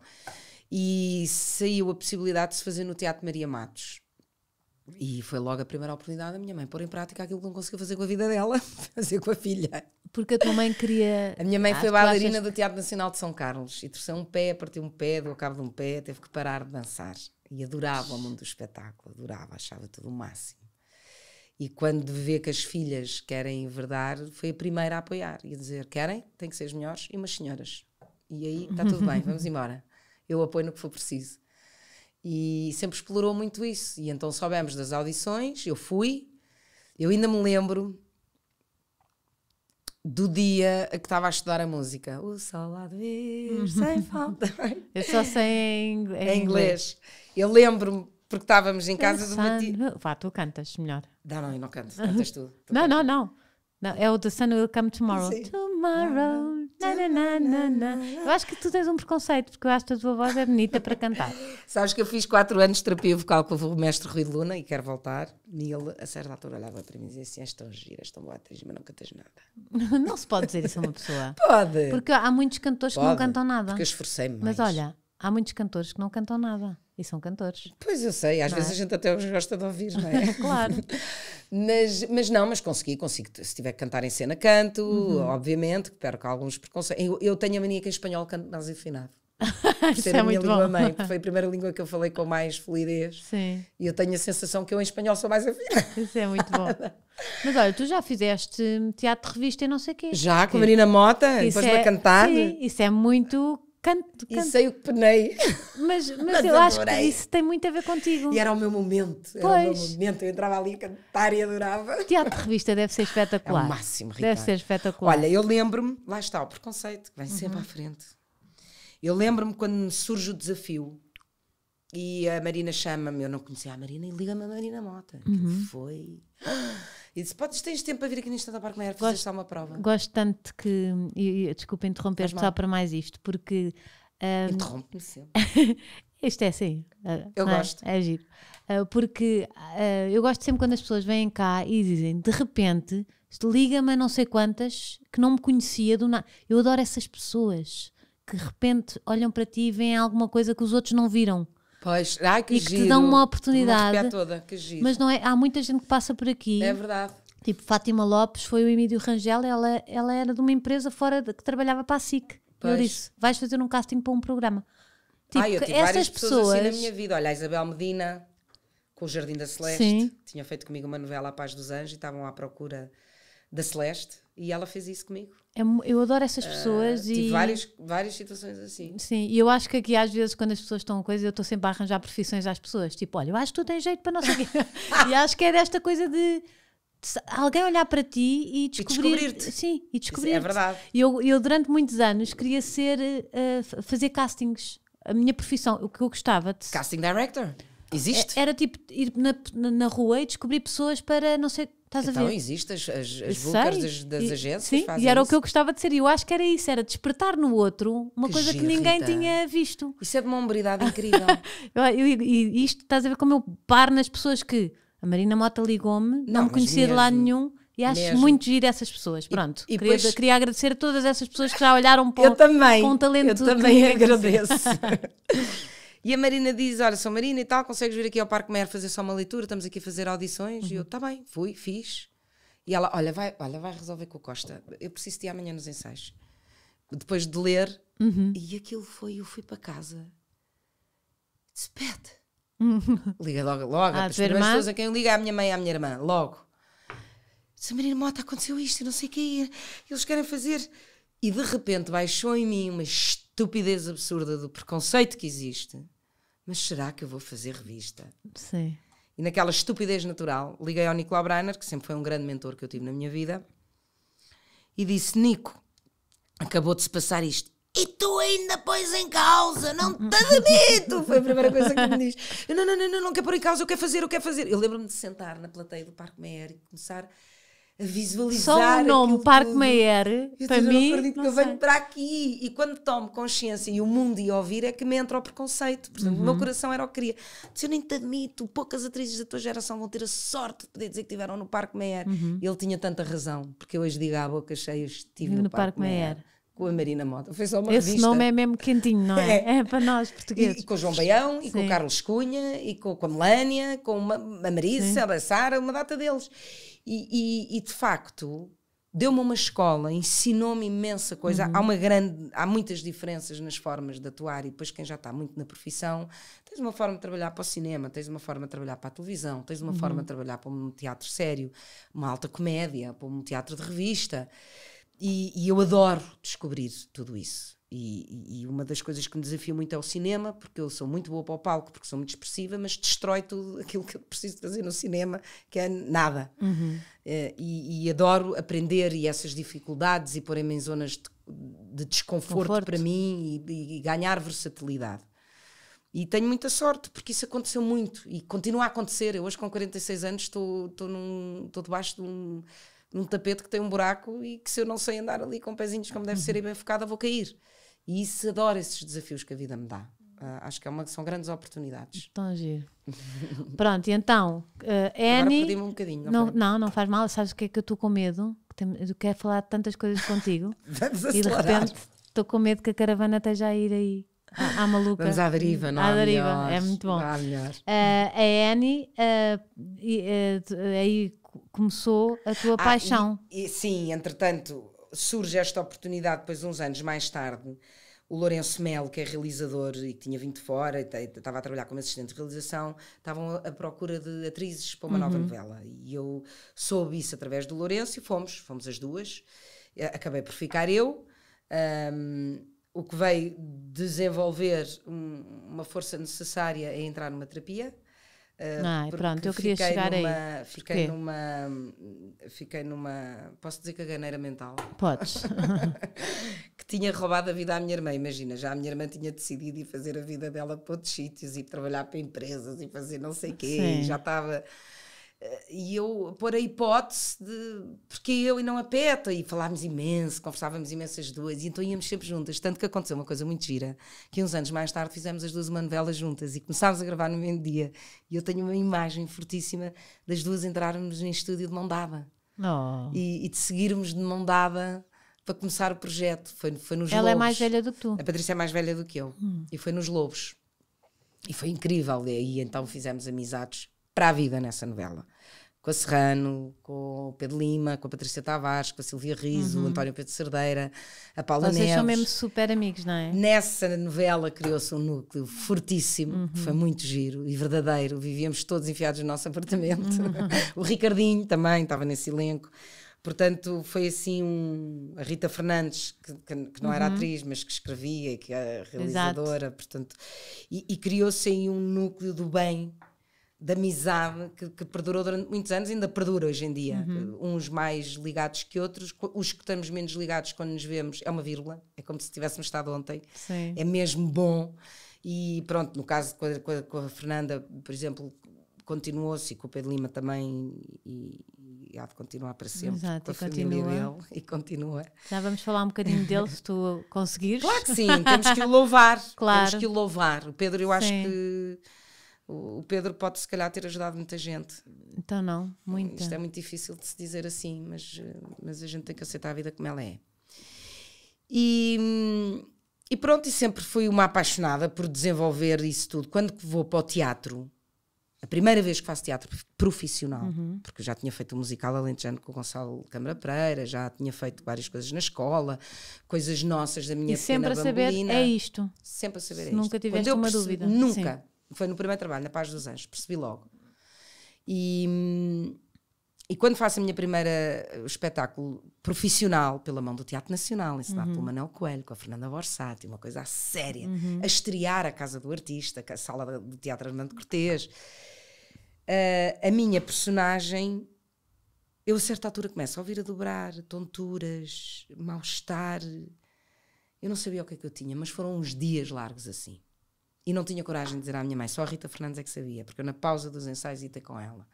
E saiu a possibilidade de se fazer no Teatro Maria Matos. E foi logo a primeira oportunidade da minha mãe pôr em prática aquilo que não conseguiu fazer com a vida dela, fazer com a filha. Porque a tua mãe queria. A minha mãe ah, foi bailarina do Teatro Nacional de São Carlos e torceu um pé, partiu um pé, deu cabo de um pé, teve que parar de dançar. E adorava o mundo do espetáculo, adorava, achava tudo o máximo. E quando vê que as filhas querem verdade foi a primeira a apoiar e a dizer: querem, tem que ser as melhores e umas senhoras. E aí está tudo bem, vamos embora. Eu apoio no que for preciso. E sempre explorou muito isso. E então soubemos das audições, eu fui. Eu ainda me lembro do dia que estava a estudar a música. O sol há de vir, uhum. sem falta. eu é só sei em, é em, em inglês. inglês. Eu lembro-me, porque estávamos em casa do meu tio. Vá, tu cantas melhor. Não, não, eu não canto, cantas tu. tu não, não, não, não. É o The Sun Will Come Tomorrow. Sim. Tomorrow. Nananana. Eu acho que tu tens um preconceito, porque eu acho que a tua voz é bonita para cantar. Sabes que eu fiz 4 anos de terapia vocal com o mestre Rui de Luna e quero voltar. E ele, a certa altura, olhava para mim e dizia assim: És tão gira, és tão boa atriz, mas não cantas nada. não se pode dizer isso a uma pessoa. Pode. Porque há muitos cantores pode, que não cantam nada. Porque eu esforcei-me. Mas olha, há muitos cantores que não cantam nada. E são cantores. Pois eu sei, às não vezes é? a gente até os gosta de ouvir, não é? claro. mas, mas não, mas consegui, consigo. Se tiver que cantar em cena, canto, uhum. obviamente, que perco alguns preconceitos. Eu, eu, tenho a mania que em espanhol canto mais afinado. Isso é a minha língua bom. mãe, porque foi a primeira língua que eu falei com mais fluidez. Sim. E eu tenho a sensação que eu em espanhol sou mais afinada. Isso é muito bom. Mas olha, tu já fizeste teatro de revista e não sei o quê. Já, com a Marina Mota, isso depois é, para cantar. Sim, isso é muito canto, canto. E sei o que penei. Mas, mas, mas eu adorei. acho que isso tem muito a ver contigo. E era o meu momento. Pois. Era o meu momento. Eu entrava ali a cantar e adorava. Teatro de revista deve ser espetacular. É o máximo, Rita. Deve ser espetacular. Olha, eu lembro-me, lá está o preconceito, que vem uhum. sempre à frente. Eu lembro-me quando surge o desafio e a Marina chama-me, eu não conhecia a Marina, e liga-me a Marina Mota. Uhum. Que foi. E disse: Podes, tens tempo para vir aqui no Instante Parque Maior fazer só uma prova. Gosto tanto que. E, e, desculpa interromper só para mais isto, porque. Um, Interrompe-me sempre. isto é assim. Ah, eu não, é? gosto. É, é giro. Uh, porque uh, eu gosto sempre quando as pessoas vêm cá e dizem: de repente, liga-me a não sei quantas que não me conhecia do nada. Eu adoro essas pessoas que de repente olham para ti e veem alguma coisa que os outros não viram. Pois, ai que E que te dão uma oportunidade. Uma toda, que giro. Mas não é, há muita gente que passa por aqui. É verdade. Tipo, Fátima Lopes foi o Emílio Rangel, ela, ela era de uma empresa fora de, que trabalhava para a SIC. Pois. Eu disse: vais fazer um casting para um programa. Tipo, ah, eu tive várias pessoas, pessoas assim na minha vida. Olha, a Isabel Medina, com o Jardim da Celeste, Sim. tinha feito comigo uma novela A Paz dos Anjos e estavam à procura da Celeste e ela fez isso comigo. É eu adoro essas ah, pessoas uh, e várias, várias situações assim. Sim, e eu acho que aqui às vezes quando as pessoas estão a coisa eu estou sempre a arranjar profissões às pessoas, tipo, olha, eu acho que tu tens jeito para não sei e acho que é desta coisa de, alguém olhar para ti e descobrir, e descobrir-te. Sim, e descobrir. É verdade. Eu, eu durante muitos anos queria ser uh, fazer castings, a minha profissão, o que eu gostava de Casting director. Existe? É, era tipo ir na, na rua e descobrir pessoas para não sei Estás então a ver? existem as, as, as bookers das, das e, agências. Sim, e era isso. o que eu gostava de ser. E eu acho que era isso, era despertar no outro uma que coisa que ninguém tinha visto. Isso é de uma hombridade incrível. e isto, estás a ver como eu paro nas pessoas que a Marina Mota ligou-me, não, não me conhecia de lado nenhum. E acho mesmo. muito giro essas pessoas. Pronto, e, e queria, depois... queria, agradecer a todas essas pessoas que já olharam para, pouco com um talento. Eu também agradeço. E a Marina diz: Olha, sou Marina e tal, consegues vir aqui ao Parque Mer fazer só uma leitura? Estamos aqui a fazer audições. Uhum. E eu, tá bem, fui, fiz. E ela: olha vai, olha, vai resolver com o Costa. Eu preciso de ir amanhã nos ensaios. Depois de ler. Uhum. E aquilo foi: eu fui para casa. Despede. Uhum. Liga logo, logo. Ah, as pessoas a quem liga ligo é a minha mãe e é à minha irmã, logo. Marina Mota, aconteceu isto, não sei o que é. Eles querem fazer e de repente baixou em mim uma estupidez absurda do preconceito que existe. Mas será que eu vou fazer revista? Sim. E naquela estupidez natural, liguei ao Nicolau Brainer, que sempre foi um grande mentor que eu tive na minha vida, e disse: Nico, acabou de se passar isto. E tu ainda pões em causa, não te admito! Foi a primeira coisa que me diz. Eu não, não, não, não, não quero pôr em causa, eu quero fazer, eu quero fazer. Eu lembro-me de sentar na plateia do Parque Meier e começar a visualizar. Só o nome Parque Meyer, para mim. Eu acredito que eu venho para aqui. E quando tomo consciência e o mundo ia ouvir, é que me entra o preconceito. Por exemplo, uhum. o meu uhum. coração era o que queria. Se eu nem te admito, poucas atrizes da tua geração vão ter a sorte de poder dizer que estiveram no Parque Meyer. Uhum. Ele tinha tanta razão, porque eu hoje digo à ah, boca cheia, estive no, no, Parque, Parque Meyer. com a Marina Mota. Foi só uma Esse revista. nome é mesmo quentinho, não é? é? é para nós portugueses. E, e, com o João Baião, e Sim. com o Carlos Cunha, e com, com a Melânia, com uma, a Marisa, Sim. a Sara, uma data deles. E, e, e de facto, deu-me uma escola, ensinou-me imensa coisa. Uhum. Há uma grande, há muitas diferenças nas formas de atuar e depois quem já está muito na profissão, tens uma forma de trabalhar para o cinema, tens uma forma de trabalhar para a televisão, tens uma uhum. forma de trabalhar para um teatro sério, uma alta comédia, para um teatro de revista. E, e eu adoro descobrir tudo isso. E, e, uma das coisas que me desafia muito é o cinema, porque eu sou muito boa para o palco, porque sou muito expressiva, mas destrói tudo aquilo que eu preciso fazer no cinema, que é nada. Uhum. Uh, e, e, adoro aprender e essas dificuldades e pôr-me em zonas de, de desconforto Conforto. para mim e, e, ganhar versatilidade. E tenho muita sorte, porque isso aconteceu muito e continua a acontecer. Eu hoje, com 46 anos, estou, estou, num, estou debaixo de um num tapete que tem um buraco e que se eu não sei andar ali com pezinhos como deve ser e uhum. bem focada, vou cair. E isso adoro esses desafios que a vida me dá. Uh, acho que é uma, são grandes oportunidades. a giro. Pronto, e então, uh, Annie. um bocadinho. Não, não, não, não, faz mal. Sabes o que é que eu estou com medo? Eu quero falar de tantas coisas contigo. e de repente estou com medo que a caravana esteja a ir aí. À, à maluca. Vamos à deriva, não à deriva, é muito bom. Há melhor. Uh, a Annie, uh, e, aí começou a tua ah, paixão. E, e, sim, entretanto, surge esta oportunidade depois, uns anos mais tarde, o Lourenço Melo, que é realizador e que tinha vindo fora, e estava a trabalhar como assistente de realização, estavam à procura de atrizes para uma uhum. nova novela. E eu soube isso através do Lourenço e fomos, fomos as duas. Eh, acabei por ficar eu, um, o que veio desenvolver um, uma força necessária a é entrar numa terapia. Uh, ah, Ai, ah, pronto, eu queria chegar numa, aí. Fiquei numa. Fiquei numa. Posso dizer caganeira mental? Podes. que tinha roubado a vida à minha irmã. Imagina, já a minha irmã tinha decidido ir fazer a vida dela para outros sítios e trabalhar para empresas e fazer não sei o quê. Sim. E já estava e eu pôr a hipótese de porque eu e não a Peta e falávamos imenso, conversávamos imenso as duas e então íamos sempre juntas, tanto que aconteceu uma coisa muito gira, que uns anos mais tarde fizemos as duas uma novela juntas e começámos a gravar no mesmo dia e eu tenho uma imagem fortíssima das duas entrarmos em estúdio de mão dada oh. e, e de seguirmos de mão dada para começar o projeto, foi, foi nos Ela é Lobos. Ela é mais velha do que tu. A Patrícia é mais velha do que eu hum. e foi nos Lobos e foi incrível e aí então fizemos amizades para a vida nessa novela. Com a Serrano, com o Pedro Lima, com a Patrícia Tavares, com a Silvia Riso, uhum. o António Pedro Cerdeira, a Paula Vocês Neves. Vocês são mesmo super amigos, não é? Nessa novela criou-se um núcleo fortíssimo, uhum. que foi muito giro e verdadeiro. Vivíamos todos enfiados no nosso apartamento. Uhum. o Ricardinho também estava nesse elenco. Portanto, foi assim um. A Rita Fernandes, que, que não uhum. era atriz, mas que escrevia, que era é realizadora, Exato. portanto. E, e criou-se aí um núcleo do bem de amizade que, que, perdurou durante muitos anos e ainda perdura hoje em dia. Uhum. Uns mais ligados que outros, os que estamos menos ligados quando nos vemos é uma vírgula, é como se tivéssemos estado ontem, Sim. é mesmo bom. E pronto, no caso com a, com a, com a Fernanda, por exemplo, continuou-se, e com o Pedro Lima também, e, e há de continuar para sempre. Exato, com a continua. Dele, e continua. Já vamos falar um bocadinho dele, se tu conseguires. Claro que sim, temos que o louvar. Claro. Temos que o louvar. O Pedro, eu sim. acho que o, Pedro pode, se calhar, ter ajudado muita gente. Então, não, muito. Isto é muito difícil de se dizer assim, mas, mas a gente tem que aceitar a vida como ela é. E, e pronto, e sempre fui uma apaixonada por desenvolver isso tudo. Quando vou para o teatro, a primeira vez que faço teatro profissional, uhum. porque já tinha feito um musical alentejano com o Gonçalo Câmara Pereira, já tinha feito várias coisas na escola, coisas nossas da minha e sempre a saber bambolina. é isto. Sempre a saber Se é nunca isto. Nunca tiveste uma dúvida. Nunca. Sim. Foi no primeiro trabalho, na Paz dos Anjos, percebi logo. E, e quando faço a minha primeira eh, espetáculo profissional pela mão do Teatro Nacional, ensinado uhum. pelo Manuel Coelho, com a Fernanda Borsati, uma coisa séria, uhum. a estrear a Casa do Artista, a sala do Teatro Armando Cortês, uh, a minha personagem eu a certa altura começo a ouvir a dobrar, tonturas, mal-estar. Eu não sabia o que é que eu tinha, mas foram uns dias largos assim. E não tinha coragem de dizer à minha mãe, só a Rita Fernandes é que sabia, porque eu na pausa dos ensaios ia com ela.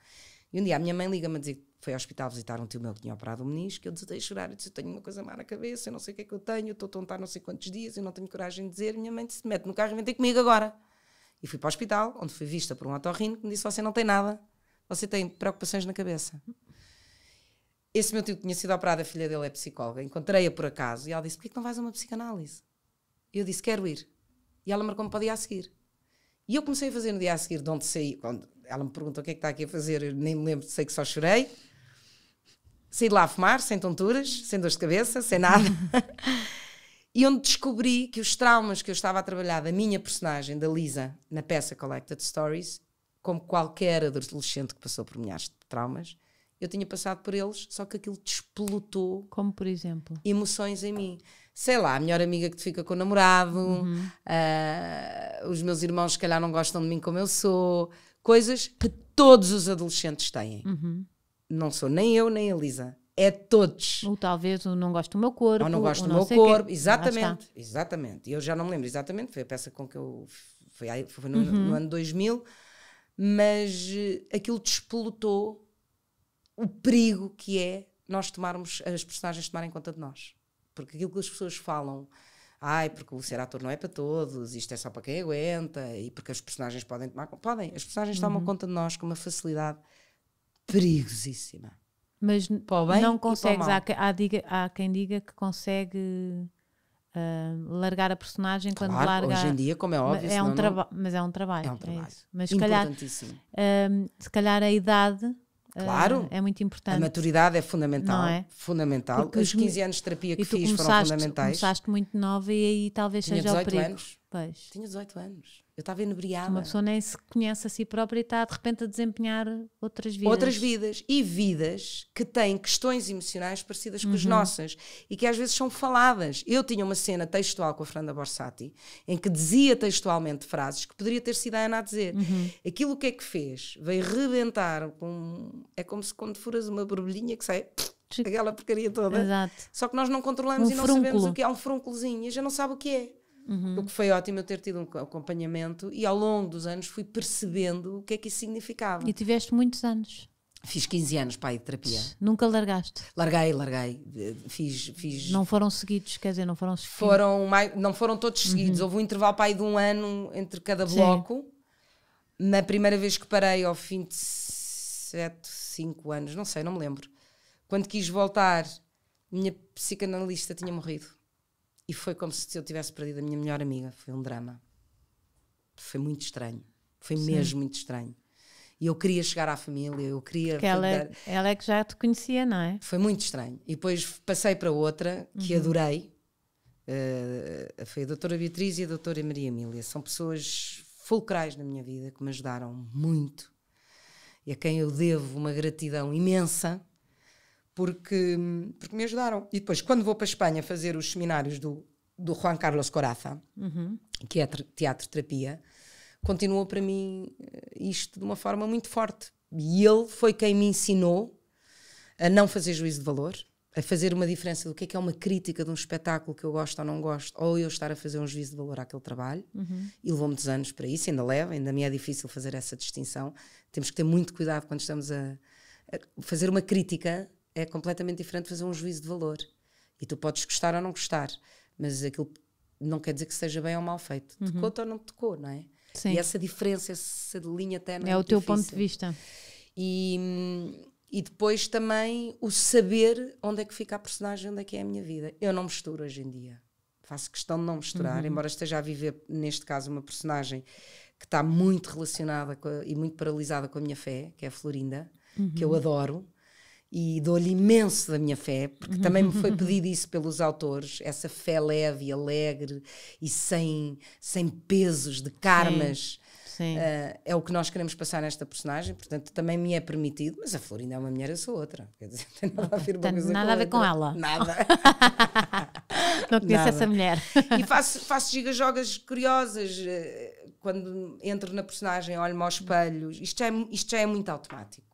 E um dia a minha mãe liga-me a dizer que foi ao hospital visitar um tio meu que tinha operado o menisco, eu desatei a chorar, eu disse, eu tenho uma coisa má na cabeça, eu não sei o que é que eu tenho, estou a tontar não sei quantos dias, eu não tenho coragem de dizer, minha mãe disse, mete no carro e vem ter comigo agora. E fui para o hospital, onde fui vista por um otorrino que me disse, você não tem nada, você tem preocupações na cabeça. Esse meu tio que tinha sido operado, a filha dele é psicóloga, encontrei-a por acaso, e ela disse, porquê que não vais a uma psicanálise? Eu disse, quero ir. E ela marcou-me para o dia a seguir. E eu comecei a fazer no dia a seguir, de onde saí. Quando ela me perguntou o que é que está aqui a fazer, eu nem me lembro, sei que só chorei. Saí de lá a fumar, sem tonturas, sem dores de cabeça, sem nada. e onde descobri que os traumas que eu estava a trabalhar da minha personagem, da Lisa, na peça Collected Stories, como qualquer adolescente que passou por milhares de traumas, eu tinha passado por eles, só que aquilo despolutou. Como por exemplo? Emoções em mim sei lá, a melhor amiga que te fica com o namorado, uhum. uh, os meus irmãos, se calhar, não gostam de mim como eu sou. Coisas que todos os adolescentes têm. Uhum. Não sou nem eu, nem a Lisa. É todos. Ou talvez não gosto do meu corpo. Ou não gosto ou do não meu corpo. Quê. Ah, exatamente. Exatamente. Eu já não me lembro exatamente. Foi a peça com que eu. Foi, aí, foi no, uhum. no ano 2000. Mas eh, aquilo despolutou o perigo que é nós tomarmos. as personagens tomarem conta de nós. Porque aquilo que as pessoas falam, ai, porque o ser ator não é para todos, isto é só para quem aguenta, e porque as personagens podem tomar. Podem, as personagens uhum. tomam conta de nós com uma facilidade perigosíssima. Mas bem, não consegues. Há, há, diga, há quem diga que consegue. Uh, largar a personagem quando larga. Hoje em dia, como é óbvio, é um não... Mas é um trabalho. É um é trabalho. É mas se calhar, uh, se calhar a idade Claro. Ah, é muito importante. A maturidade é fundamental. é? Fundamental. Porque os 15 anos de terapia que fiz foram fundamentais. começaste muito nova e aí talvez Tinha seja 18 o perigo. anos. Pois. Tinha 18 anos. Eu estava inebriada. Uma pessoa nem se conhece a si própria e está de repente a desempenhar outras vidas. Outras vidas e vidas que têm questões emocionais parecidas com as uhum. nossas e que às vezes são faladas. Eu tinha uma cena textual com a Fernanda Borsati em que dizia textualmente frases que poderia ter sido a Ana a dizer. Uhum. Aquilo que é que fez? Veio rebentar com. É como se quando furas uma borbulhinha que sai aquela porcaria toda. Exato. Só que nós não controlamos um e não sabemos o que é. é um frunculozinho e já não sabe o que é. Uhum. O que foi ótimo eu ter tido um acompanhamento e ao longo dos anos fui percebendo o que é que isso significava. E tiveste muitos anos? Fiz 15 anos, pai, de terapia. Nunca largaste? Larguei, larguei. Eh, fiz, fiz... Não foram seguidos, quer dizer, não foram seguidos? Foram mais, não foram todos uhum. seguidos. Uhum. Houve um intervalo, pai, de um ano entre cada bloco. Sim. Na primeira vez que parei, ao fim de 7, 5 anos, não sei, não me lembro. Quando quis voltar, minha psicanalista tinha morrido. E foi como se eu tivesse perdido a minha melhor amiga. Foi um drama. Foi muito estranho. Foi Sim. mesmo muito estranho. E eu queria chegar à família, eu queria. Porque ela, é- ela é que já te conhecia, não é? Foi muito estranho. E depois passei para outra que uhum. adorei. Uh, foi a doutora Beatriz e a doutora Maria Emília. São pessoas fulcrais na minha vida que me ajudaram muito e a quem eu devo uma gratidão imensa porque, porque me ajudaram. E depois, quando vou para a Espanha fazer os seminários do, do Juan Carlos Coraza, uhum. que é teatro-terapia, continuou para mim eh, isto de uma forma muito forte. E ele foi quem me ensinou a não fazer juízo de valor, a fazer uma diferença do que é, que é uma crítica de um espetáculo que eu gosto ou não gosto, ou eu estar a fazer um juízo de valor àquele trabalho, uhum. e levou muitos anos para isso, ainda leva, ainda me é difícil fazer essa distinção. Temos que ter muito cuidado quando estamos a, a fazer uma crítica é completamente diferente fazer um juízo de valor. E tu podes gostar ou não gostar, mas aquilo não quer dizer que seja bem ou mal feito. Uhum. Tocou-te ou não tocou, não é? Sim. E essa diferença, essa linha não É, é o teu difícil. ponto de vista. E, e depois também o saber onde é que fica a personagem, onde é que é a minha vida. Eu não misturo hoje em dia. Faço questão de não misturar, uhum. embora esteja a viver, neste caso, uma personagem que está muito relacionada a, e muito paralisada com a minha fé, que é a Florinda, uhum. que eu uhum. adoro e dou-lhe imenso da minha fé, porque uhum. também me foi pedido isso pelos autores, essa fé leve e alegre e sem, sem pesos de karmas. Sim, sim. Uh, é o que nós queremos passar nesta personagem, portanto também me é permitido, mas a Florinda é uma mulher, eu sou outra. Quer dizer, não tem nada a ver, portanto, nada com, a ver com ela. Nada. não conheço essa mulher. E faço, faço gigajogas curiosas eh, quando entro na personagem, olho-me aos espelhos. Isto já é, isto já é muito automático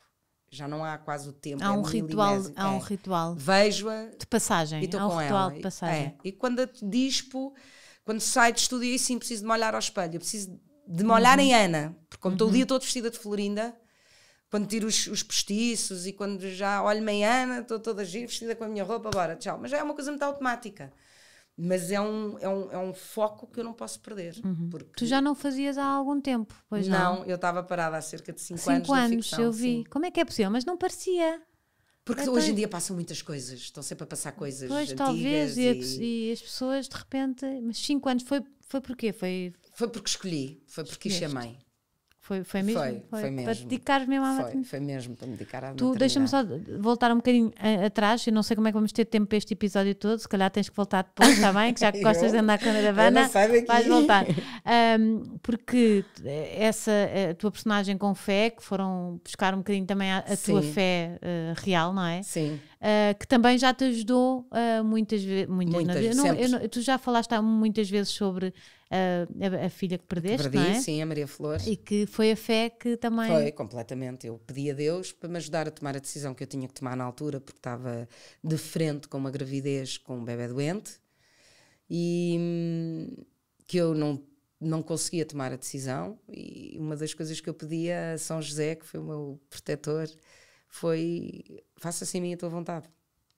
já não há quase o tempo. Há é um é ritual, há é. um ritual. Vejo-a de passagem, e estou é um com ela. de passagem. É. E quando a dispo, quando saio de estúdio, aí sim preciso de me olhar ao espelho, eu preciso de me olhar uhum. em Ana, porque como estou uhum. o dia uhum. todo vestida de florinda, quando tiro os, os postiços e quando já olho-me em Ana, estou toda gira, vestida com a minha roupa, bora, tchau. Mas já é uma coisa muito automática. Mas é um, é, um, é um foco que eu não posso perder. Uhum. Porque... Tu já não fazias há algum tempo, pois não? Não, eu estava parada há cerca de 5 anos. 5 anos, eu vi. Sim. Como é que é possível? Mas não parecia. Porque então hoje em dia passam muitas coisas, estão sempre a passar coisas. Pois, talvez, e, e... e as pessoas de repente. Mas 5 anos foi, foi porquê? Foi... foi porque escolhi, foi porque chamei. Foi, foi mesmo? Foi, foi, foi mesmo. Para dedicar mesmo à foi, foi mesmo, para me dedicar à Tu deixa-me só voltar um bocadinho a, atrás. Eu não sei como é que vamos ter tempo para este episódio todo. Se calhar tens que voltar depois, está bem? Que já que gostas de andar com a caravana, vais voltar. Um, porque essa a tua personagem com fé, que foram buscar um bocadinho também a, a tua fé uh, real, não é? Sim. Uh, que também já te ajudou uh, muitas, muitas, muitas vezes. tu já falaste muitas vezes sobre a, a, filha que perdeste, que perdi, é? sim, a Maria Flor E que foi a fé que também... Foi, completamente. Eu pedi a Deus para me ajudar a tomar a decisão que eu tinha que tomar na altura, porque estava de frente com uma gravidez com um bebê doente e hum, que eu não não conseguia tomar a decisão e uma das coisas que eu pedi a São José, que foi o meu protetor, foi faça-se em mim a tua vontade.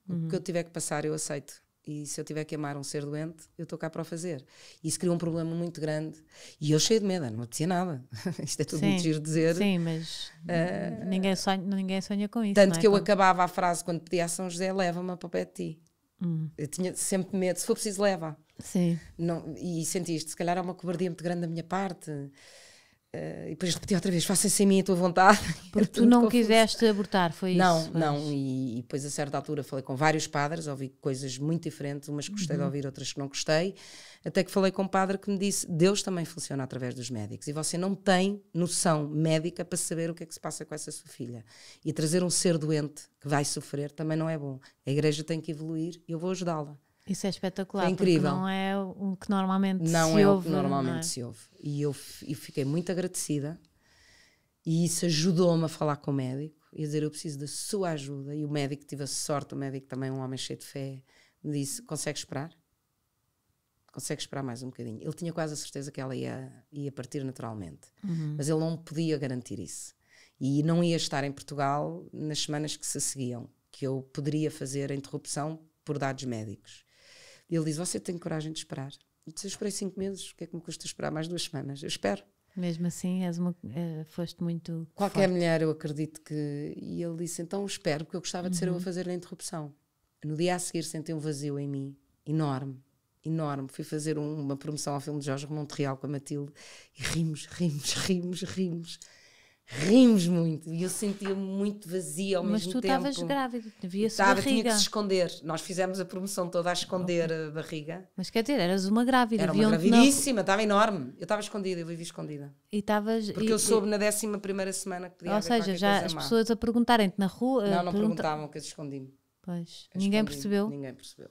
Uhum. O que eu uhum. tiver que passar, eu aceito. E se eu tiver que amar um ser doente, eu estou cá para o fazer. Isso criou um problema muito grande. E eu cheio de medo, não apetecia nada. Isto é tudo sim, muito giro dizer. Sim, mas uh, ninguém, sonha, ninguém sonha com isso. Tanto é? que eu acabava a frase quando pedia a São José: leva-me o pé de ti. Hum. Eu tinha sempre medo, se for preciso, leva. Sim. Não, e senti isto, se calhar é uma cobardia muito grande da minha parte. Uh, e depois repeti outra vez: faça sem mim a tua vontade. Porque tu não confuso. quiseste abortar, foi isso? Não, não. E, e, depois, a certa altura, falei com vários padres, ouvi coisas muito diferentes, umas que gostei uhum. de ouvir, outras que não gostei. Até que falei com um padre que me disse: Deus também funciona através dos médicos e você não tem noção médica para saber o que é que se passa com essa sua filha. E trazer um ser doente que vai sofrer também não é bom. A igreja tem que evoluir e eu vou ajudá-la. Isso é espetacular. É incrível. Não é o que normalmente não se é ouve. Não é o que normalmente é? se ouve. E eu, eu fiquei muito agradecida e isso ajudou-me a falar com o médico e a dizer eu preciso da sua ajuda. E o médico tive a sorte, o médico também um homem cheio de fé, me disse: consegue esperar? Consegue esperar mais um bocadinho? Ele tinha quase a certeza que ela ia, ia partir naturalmente, uhum. mas ele não podia garantir isso. E não ia estar em Portugal nas semanas que se seguiam, que eu poderia fazer a interrupção por dados médicos. E ele diz: Você tem coragem de esperar. Eu disse: Eu esperei cinco meses, o que é que me custa esperar mais duas semanas? Eu espero. Mesmo assim, és uma, eh, foste muito. Qualquer forte. mulher, eu acredito que. E ele disse: Então espero, porque eu gostava de ser eu a uhum. fazer a interrupção. No dia a seguir senti um vazio em mim, enorme, enorme. Fui fazer um, uma promoção ao filme de Jorge Monte Real com a Matilde e rimos, rimos, rimos, rimos rimos muito e eu sentia-me muito vazia ao Mas mesmo tempo. Mas tu estavas grávida, devia-se barriga. Tinha que se esconder. Nós fizemos a promoção toda a esconder okay. a barriga. Mas quer dizer, eras uma grávida. Era uma gravidíssima, estava enorme. Eu estava escondida, eu vivi escondida. E estavas... Porque e, eu soube e... na décima primeira semana que podia Ou seja, já as má. pessoas a perguntarem-te na rua... Eh, não, não pergunta... perguntavam que eu escondi-me. Pois, ninguém percebeu? Ninguém percebeu.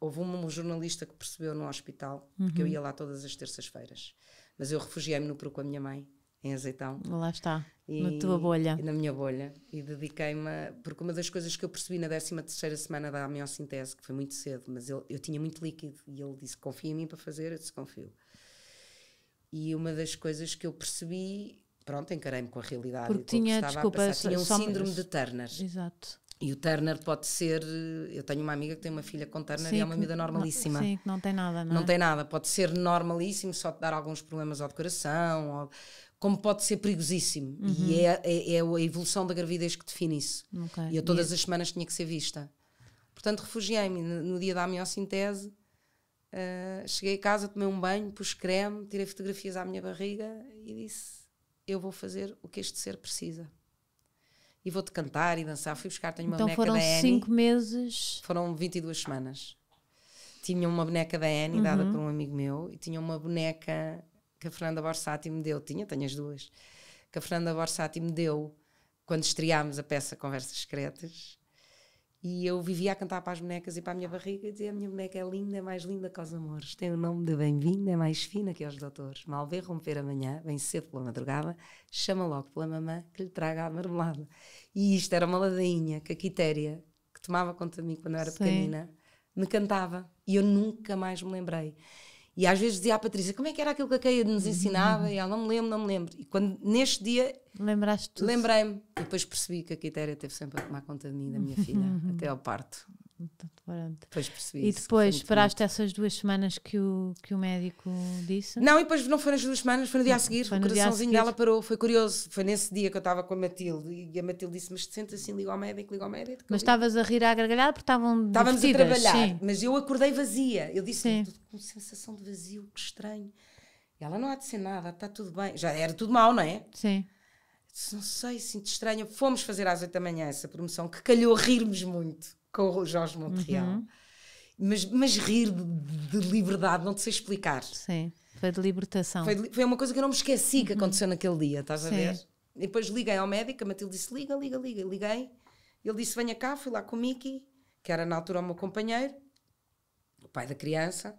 Houve um jornalista que percebeu no hospital, uhum. porque eu ia lá todas as terças-feiras. Mas eu refugiei-me no Peru com a minha mãe em Azeitão. Lá está, e, na tua bolha. Na minha bolha. E dediquei-me, porque uma das coisas que eu percebi na 13 terceira semana da amniocintese, que foi muito cedo, mas eu, eu tinha muito líquido, e ele disse, confia em mim para fazer, eu disse, confio. E uma das coisas que eu percebi, pronto, encarei-me com a realidade. Porque tinha, desculpa, tinha um síndrome de Turner. Exato. E o Turner pode ser. Eu tenho uma amiga que tem uma filha com Turner sim, e é uma amiga normalíssima. Não, sim, que não tem nada, não, não é? tem nada. Pode ser normalíssimo, só te dar alguns problemas ao coração, ou, como pode ser perigosíssimo. Uhum. E é, é, é, a evolução da gravidez que define isso. Okay. E eu todas e... É- as semanas tinha que ser vista. Portanto, refugiei-me. No dia da amniocintese, uh, ah, cheguei a casa, tomei um banho, pus creme, tirei fotografias à minha barriga e disse: Eu vou fazer o que este ser precisa. E vou-te cantar e dançar. Fui buscar, tenho uma então boneca da Annie. foram cinco meses? Foram 22 semanas. Tinha uma boneca da Annie, uhum. dada por um amigo meu, e tinha uma boneca que a Fernanda Borsati me deu, tinha, tenho as duas, que a Fernanda Borsati me deu quando estreámos a peça Conversas Secretas. E eu vivia a cantar para as bonecas e para a minha barriga e dizia: A minha boneca é linda, é mais linda que os amores, tem o nome de bem-vinda, é mais fina que os doutores. Mal vê romper amanhã, vem cedo pela madrugada, chama logo pela mamã que lhe traga a marmelada. E isto era uma ladainha que a Quitéria, que tomava conta de mim quando eu era Sim. pequenina, me cantava. E eu nunca mais me lembrei. E às vezes dizia à Patrícia, como é que era aquilo que a Keia nos ensinava? Uhum. E ela, não me lembro, não me lembro. E quando, neste dia... Lembraste tudo. Lembrei-me. E depois percebi que a Quitéria teve sempre a tomar conta de mim, da minha filha, uhum. até ao parto pronto. Depois percebi. E depois esperaste essas duas semanas que o, que o médico disse? Não, e depois não foram as duas semanas, foi no dia a seguir. Foi o coraçãozinho dela parou, foi curioso. Foi nesse dia que eu estava com a Matilde e a Matilde disse: Mas te sentes assim, liga ao médico, liga ao médico. Mas estavas a rir à gargalhada porque estavam. Estávamos a trabalhar, sim. mas eu acordei vazia. Eu disse: Com sensação de vazio, que estranho. E ela não há de ser nada, está tudo bem. Já era tudo mal, não é? Sim não sei, sinto estranho. Fomos fazer às oito da manhã essa promoção, que calhou rirmos muito com o Jorge Montreal. Uhum. Mas, mas rir de, de, liberdade, não te sei explicar. Sim, foi de libertação. Foi, foi uma coisa que eu não me esqueci que aconteceu uhum. naquele dia, estás Sim. a ver? E depois liguei ao médico, a Matilde disse: liga, liga, liga. Liguei, ele disse: venha cá, fui lá com o Mickey, que era na altura o meu companheiro, o pai da criança,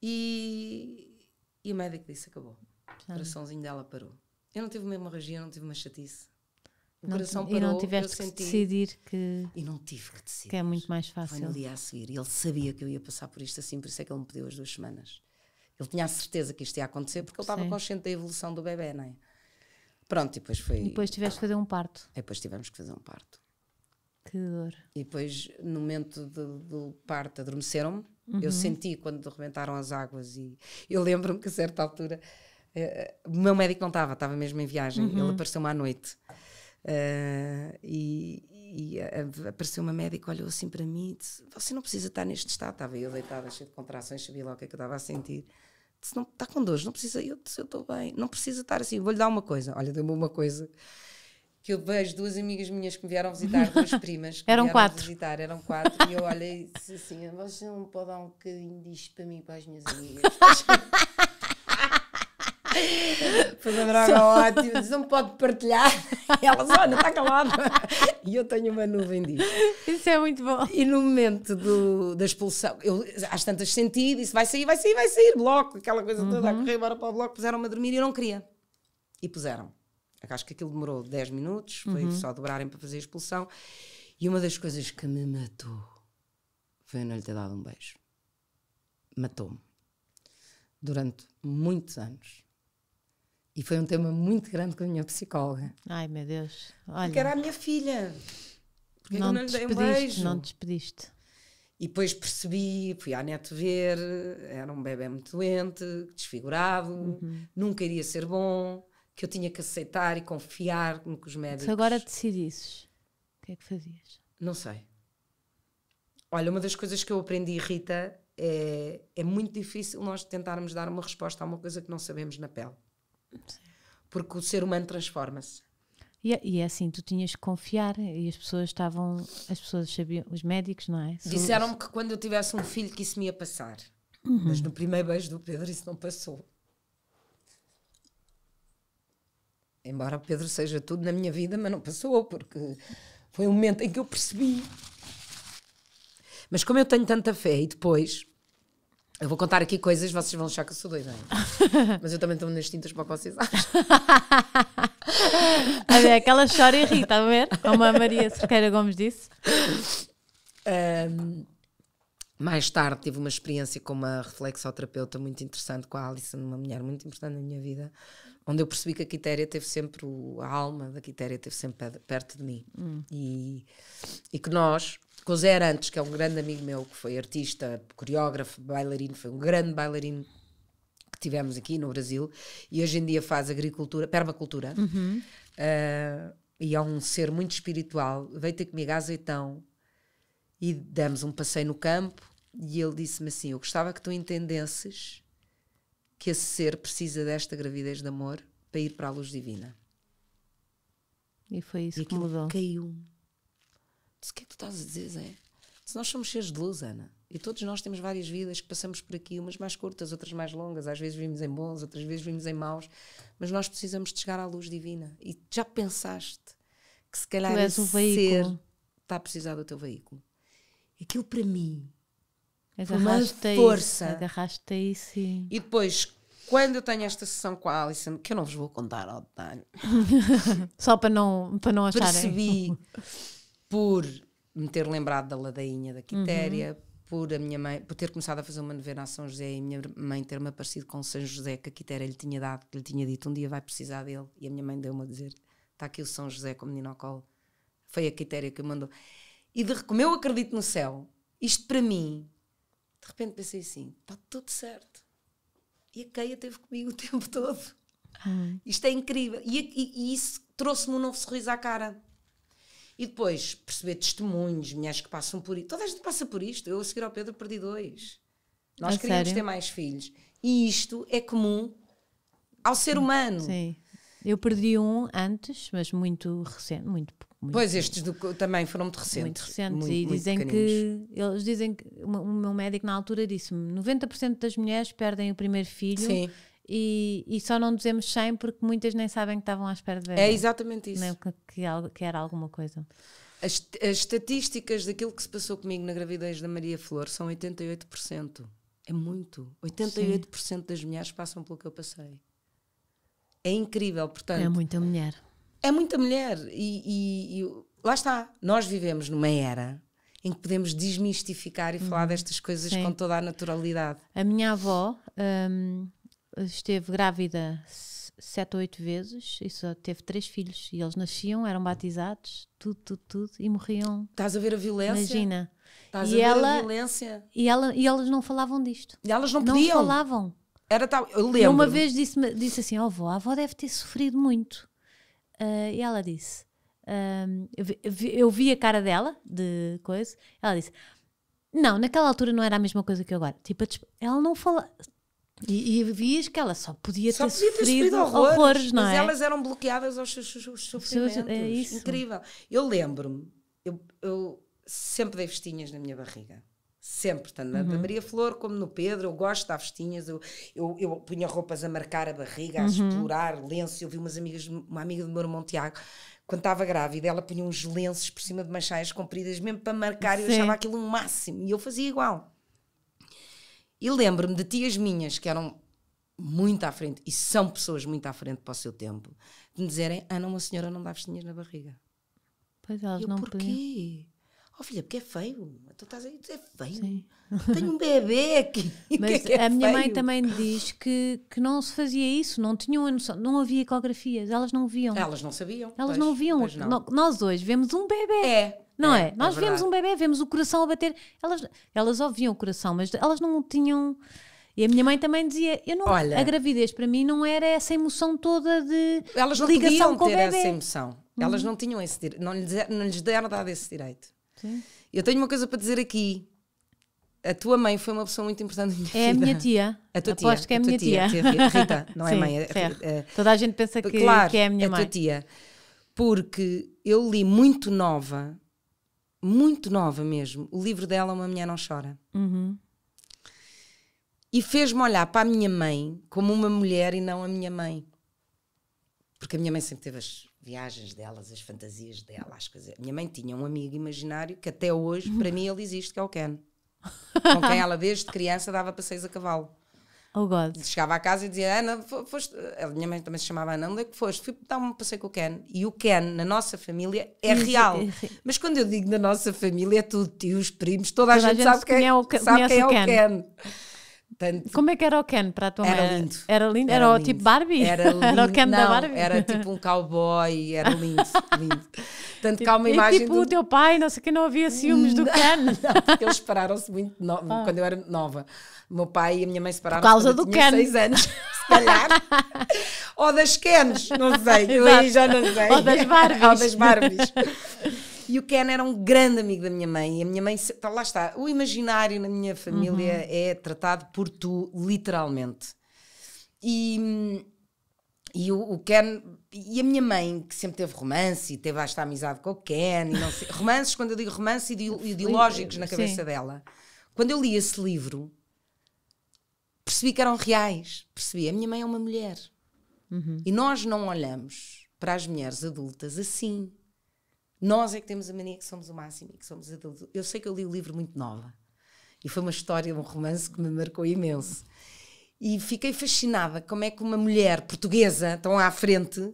e, e o médico disse: acabou. Sim. O coraçãozinho dela parou. Eu não tive uma hemorragia, não tive uma chatice não, coração parou. E não tiveste que decidir que. E não tive que decidir. Que é muito mais fácil. Foi no dia a seguir. Ele sabia que eu ia passar por isto assim, por isso é que ele me pediu as duas semanas. Ele tinha a certeza que isto ia acontecer porque ele estava consciente da evolução do bebê, não é? Pronto, e depois foi. E depois tiveste que fazer um parto. E depois tivemos que fazer um parto. Que dor. E depois, no momento do, do parto, adormeceram-me. Uhum. Eu senti quando rebentaram as águas e eu lembro-me que a certa altura. Eh, o meu médico não estava, estava mesmo em viagem. Uhum. Ele apareceu-me à noite Uh, e, e apareceu uma médica, olhou assim para mim e disse: Você não precisa estar neste estado. Estava eu deitada, cheia de contrações, sabia lá o que, é que eu estava a sentir. Disse: Não, está com dores, não precisa. Eu disse: Eu estou bem, não precisa estar assim. Vou-lhe dar uma coisa. Olha, deu-me uma coisa que eu vejo duas amigas minhas que me vieram visitar, duas primas. eram quatro. Visitar, eram quatro. e eu olhei e disse assim: Você não pode dar um bocadinho disto para mim, para as minhas amigas. Foi uma droga só... ótimo, diz, não pode partilhar. E diz, olha, está calada. E eu tenho uma nuvem disso. Isso é muito bom. E no momento do, da expulsão, eu às tantas senti, disse, vai sair, vai sair, vai sair, bloco, aquela coisa uhum. toda, a uhum. correr, embora para o bloco, puseram-me a dormir e eu não queria. E puseram. Acho que aquilo demorou 10 minutos, foi uhum. só dobrarem para fazer a expulsão. E uma das coisas que me matou foi eu não lhe ter dado um beijo. Matou-me. Durante muitos anos e foi um tema muito grande com a minha psicóloga. Ai, meu Deus. Olha, Porque era a minha filha. Porque não, não, te despediste, um não te despediste. E depois percebi, fui à net ver, era um bebê muito doente, desfigurado, uhum. nunca iria ser bom, que eu tinha que aceitar e confiar no que os médicos... Se agora decidisses, o que é que fazias? Não sei. Olha, uma das coisas que eu aprendi, Rita, é, é muito difícil nós tentarmos dar uma resposta a uma coisa que não sabemos na pele. Porque o ser humano transforma-se. E, é, e é assim, tu tinhas que confiar e as pessoas estavam, as pessoas sabiam, os médicos, não é? Disseram-me que quando eu tivesse um filho que isso me ia passar. Uhum. Mas no primeiro beijo do Pedro isso não passou. Embora o Pedro seja tudo na minha vida, mas não passou, porque foi um momento em que eu percebi. Mas como eu tenho tanta fé e depois eu vou contar aqui coisas, vocês vão achar que eu sou doida. Mas eu também estou nas tintas para vocês acham. Olha, aquela chora e ri, está a ver? Como a Maria Cerqueira Gomes disse. Um, mais tarde tive uma experiência com uma reflexoterapeuta muito interessante, com a Alison, uma mulher muito importante na minha vida, onde eu percebi que a Quitéria teve sempre, o, a alma da Quitéria teve sempre perto de mim. Hum. E, e que nós, com o Zé Arantes, que é um grande amigo meu, que foi artista, coreógrafo, bailarino, foi um grande bailarino que tivemos aqui no Brasil e hoje em dia faz agricultura, permacultura. Uhum. Uh, e é um ser muito espiritual. Veio ter comigo a azeitão e demos um passeio no campo. E ele disse-me assim: Eu gostava que tu entendesses que esse ser precisa desta gravidez de amor para ir para a luz divina. E foi isso e que mudou. Caiu. -me Disse, o que é que tu estás a dizer, Zé? Disse, nós somos seres de luz, Ana. E todos nós temos várias vidas que passamos por aqui, umas mais curtas, outras mais longas. Às vezes vimos em bons, outras vezes vimos em maus. Mas nós precisamos de chegar à luz divina. E já pensaste que se calhar esse um veículo. ser está a precisar do teu veículo. Aquilo para mim agarraste uma força. Isso, agarraste aí, E... e depois, quando eu tenho esta sessão com a Alison, que eu não vos vou contar ao detalhe, só para não, para não acharem. Percebi por me ter lembrado da ladainha da Quitéria, uhum. por a minha mãe, por ter começado a fazer uma novena a São José e a minha mãe ter-me aparecido com São José que a Quitéria lhe tinha dado, que lhe tinha dito um dia vai precisar dele. E a minha mãe deu-me a dizer: está aqui o São José com o menino ao colo. Foi a Quitéria que o mandou. E de, como eu acredito no céu, isto para mim, de repente pensei assim: está tudo certo. E a Keia teve comigo o tempo todo. Ai. Isto é incrível. E, e, e isso trouxe-me um novo sorriso à cara. E depois perceber testemunhos, mulheres que passam por isto. Toda a gente passa por isto. Eu a seguir ao Pedro perdi dois. Nós queríamos sério? ter mais filhos. E isto é comum ao ser hum, humano. Sim. Eu perdi um antes, mas muito recente, muito muito pois estes do, também foram muito recentes. Muito recentes muito, e dizem que eles dizem que o meu médico na altura disse-me 90% das mulheres perdem o primeiro filho Sim e, e, só não dizemos 100 porque muitas nem sabem que estavam à espera de ver. É exatamente isso. Nem, Que, que, era alguma coisa. As, as estatísticas daquilo que se passou comigo na gravidez da Maria Flor são 88%. É muito. 88% Sim. das mulheres passam pelo que eu passei. É incrível, portanto. É muita mulher. É muita mulher. E, e, e lá está. Nós vivemos numa era em que podemos desmistificar e falar uhum. destas coisas Sim. com toda a naturalidade. A minha avó. Hum, esteve grávida sete ou oito vezes e só teve três filhos. E eles nasciam, eram batizados, tudo, tudo, tudo, e morriam. Estás a ver a violência? Imagina. Estás e a ver ela, a violência? E, ela, e elas não falavam disto. E elas não podiam? Não falavam. Era tal, eu lembro. E uma vez disse, disse assim, ó oh, avó, a avó deve ter sofrido muito. Uh, e ela disse, uh, eu, vi, eu vi a cara dela, de coisa, ela disse... Não, naquela altura não era a mesma coisa que agora. Tipo, ela não fala, e, e vias que ela só podia, só ter, podia ter sofrido, horrores, horrores, não mas é? Mas elas eram bloqueadas aos seus, seus é sofrimentos. é isso. Incrível. Eu lembro-me, eu, eu sempre dei vestinhas na minha barriga sempre, tanto na uhum. Maria Flor como no Pedro, eu gosto de dar festinhas, eu, eu, eu punha roupas a marcar a barriga, a uhum. explorar, lenço, eu vi umas amigas, uma amiga do meu irmão Tiago, quando estava grávida, ela punha uns lenços por cima de manchas compridas, mesmo para marcar, Sim. eu achava aquilo um máximo, e eu fazia igual. E lembro-me de tias minhas que eram muito à frente, e são pessoas muito à frente para o seu tempo, de me dizerem: Ah, não, uma senhora não dá festinhas na barriga. Pois elas eu, não porquê? Podiam. Oh filha, porque é feio. Tu então estás aí é feio. Sim. Tenho um bebê aqui. Mas que é que é a minha feio? mãe também diz que, que não se fazia isso, não tinham noção, não havia ecografias, elas não viam. Elas não sabiam. Elas pois, não viam. Não. Nós hoje vemos um bebê. É. Não é? é? é Nós é vemos um bebê, vemos o coração a bater. Elas, elas ouviam o coração, mas elas não tinham. E a minha mãe também dizia, eu não, Olha, a gravidez para mim não era essa emoção toda de elas não ligação podiam ter essa emoção. Uhum. Elas não tinham esse direito, não lhes, é, não lhes deram dado esse direito. Sim. Eu tenho uma coisa para dizer aqui. A tua mãe foi uma pessoa muito importante na minha é vida. É a minha tia. A tua Aposto tia. que é a, a minha tia. tia. Rita, não é, Sim, é mãe. Eh, toda a gente pensa que, claro, que é a minha a mãe. A tua tia. Porque eu li muito nova muito nova mesmo. O livro dela, Uma Mulher Não Chora. Uhum. E fez-me olhar para a minha mãe como uma mulher e não a minha mãe. Porque a minha mãe sempre teve as viagens delas, as fantasias dela, as coisas. A minha mãe tinha um amigo imaginário que até hoje, uhum. para mim, ele existe, que é o Ken. Com quem ela desde criança dava passeios a cavalo. Oh God. Chegava à casa e dizia, Ana, foste. A minha mãe também se chamava Ana, onde é que foste? Fui dar um passeio com o Ken. E o Ken, na nossa família, é real. Mas quando eu digo na nossa família, é tudo tios, primos, toda, toda a, gente a, gente, é sabe quem, é o, sabe quem é o Ken. Tanto... Como é que era o Ken para a tua era mãe? Lindo. Era lindo. Era, era lindo. tipo Barbie? Era, lindo. era o Ken Não, da Barbie? Era tipo um cowboy, era lindo, lindo. Tanto tipo, que há uma imagem. E tipo do... o teu pai, não sei que não havia ciúmes do Ken. não, porque eles separaram-se muito no... ah. quando eu era nova. meu pai e a minha mãe separaram-se. Por causa do Ken. seis anos, se calhar. Ou das Kens, não sei. Eu aí já não sei. Ou das Barbies. Ou das Barbies. E o Ken era um grande amigo da minha mãe. E a minha mãe, lá está, o imaginário na minha família uhum. é tratado por tu, literalmente. E, e o, o, Ken. E a minha mãe, que sempre teve romance e teve esta amizade com o Ken, sei, romances, quando eu digo romance, ideológicos na cabeça Sim. dela. Quando eu li esse livro, percebi que eram reais. Percebi, a minha mãe é uma mulher. Uhum. E nós não olhamos para as mulheres adultas assim. Nós é que temos a mania que somos o máximo e que somos adultos. Eu sei que eu li o livro muito nova. E foi uma história, um romance que me marcou imenso. E fiquei fascinada como é que uma mulher portuguesa, tão à frente,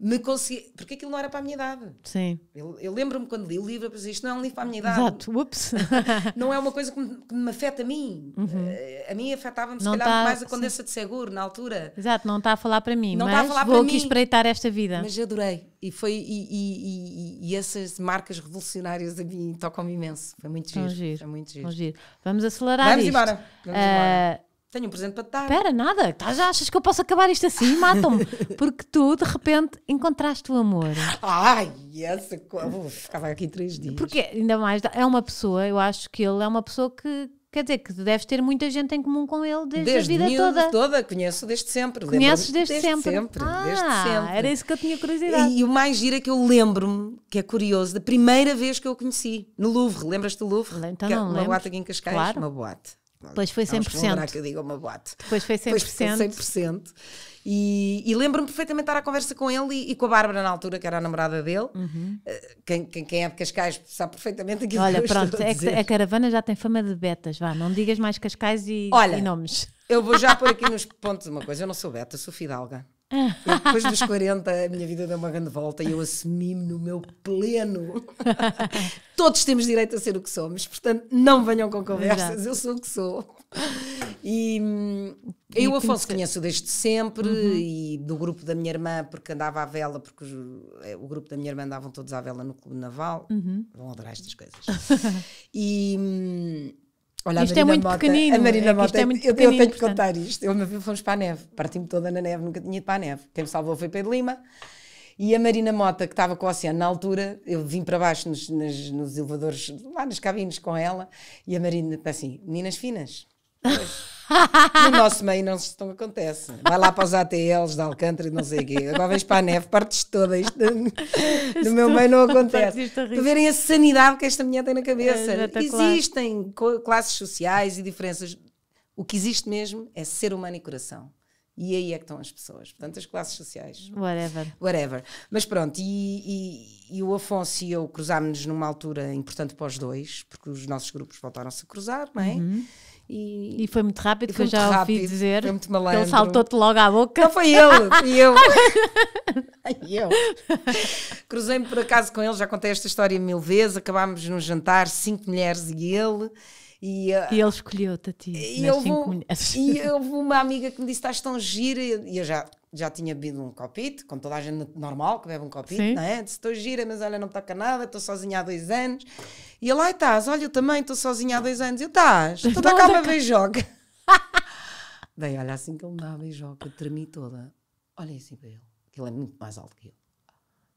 me consegui. Porque aquilo não era para a minha idade. Sim. Eu, eu lembro-me quando li o livro, eu isto não é um livro para a minha idade. Exato, ups. não é uma coisa que me, que me afeta a mim. Uhum. Eh, a mim afetava-me, se não calhar, tá, mais a Condessa sim. É de Seguro, na altura. Exato, não está a falar para mim. Não está a falar para vou aqui espreitar esta vida. Mas adorei. E, foi, e, e, e, e essas marcas revolucionárias a mim tocam-me imenso. Foi muito giro. Foi muito giro. giro. Vamos acelerar Vamos isto. embora. Vamos uh, embora. Tenho um presente para te dar. Espera, nada. Tá, já. achas que eu posso acabar isto assim? Matam-me. Porque tu, de repente, encontraste o amor. Ai, essa Vou Ficava aqui três dias. Porque, ainda mais, é uma pessoa, eu acho que ele é uma pessoa que. Quer dizer, que deves ter muita gente em comum com ele desde, desde a vida toda. toda. Conheço desde sempre. Conheces desde, desde, sempre? sempre. Ah, desde sempre. Era isso que eu tinha curiosidade. E, e o mais giro é que eu lembro-me, que é curioso, da primeira vez que eu o conheci, no Louvre. Lembras-te do Louvre? Então, que é não é uma lembro. boate aqui em Cascais. Claro. Uma boate depois foi 100%. Que eu digo uma boate. Depois foi 100%. Depois foi 100%. E, e lembro-me perfeitamente de estar à conversa com ele e, e, com a Bárbara na altura, que era a namorada dele. Uhum. Eh, quem, quem, é de Cascais sabe perfeitamente aquilo Olha, que eu pronto, é pronto, a caravana já tem fama de betas, vá, não digas mais Cascais e, Olha, e nomes. Eu vou já pôr aqui nos pontos uma coisa, eu não sou beta, sou fidalga depois dos 40, a minha vida deu uma grande volta e eu assumi-me no meu pleno. Todos temos direito a ser o que somos, portanto, não venham com conversas, eu sou o que sou. E, e eu, Afonso, que... conheço desde sempre uhum. e do grupo da minha irmã, porque andava à vela, porque eh, o grupo da minha irmã andavam todos à vela no Clube Naval. Uhum. Vão adorar estas coisas. e Olha, isto é muito Mota, pequenino. A Marina é, é Mota, é muito eu, tenho que contar isto. Eu, uma vez fomos para a neve, partimos toda na neve, nunca tinha ido para a neve. Quem me salvou foi Pedro Lima. E a Marina Mota, que estava com o oceano na altura, eu vim para baixo nos, nos, nos elevadores, lá nas cabines com ela, e a Marina está assim: meninas finas, no nosso meio não, não acontece. Vai lá para os ATLs de Alcântara e não sei o quê. Agora vais para a neve, partes toda. Isto no meu meio não acontece. Para verem a sanidade que esta mulher tem na cabeça. É, Existem claro. classes sociais e diferenças. O que existe mesmo é ser humano e coração. E aí é que estão as pessoas. Portanto, as classes sociais. Whatever. Whatever. Mas pronto, e, e, e o Afonso e eu cruzámos-nos numa altura importante para os dois, porque os nossos grupos voltaram-se a cruzar, não é? Uhum. E, e foi muito rápido, que eu já rápido, ouvi dizer. Foi muito malandro. Ele saltou-te logo à boca. Não foi ele, e eu. e eu. Cruzei-me por acaso com ele, já contei esta história mil vezes. Acabámos num jantar, cinco mulheres e ele. E, ah, e, ele escolheu-te a ti. E eu vou, e eu vou uma amiga que me disse: estás tão gira. E eu já, já tinha bebido um copito, como toda a gente normal que bebe um copito, Sim. não é? Disse: estou gira, mas olha, não me toca nada, estou sozinha há dois anos. E ele, ai, estás, olha, eu também estou sozinha há dois anos. Eu, estás, estou a então, cá uma beijoca. Daí, olha, assim que ele me dá a beijoca, tremi toda. Olha assim para ele, que ele é muito mais alto que eu.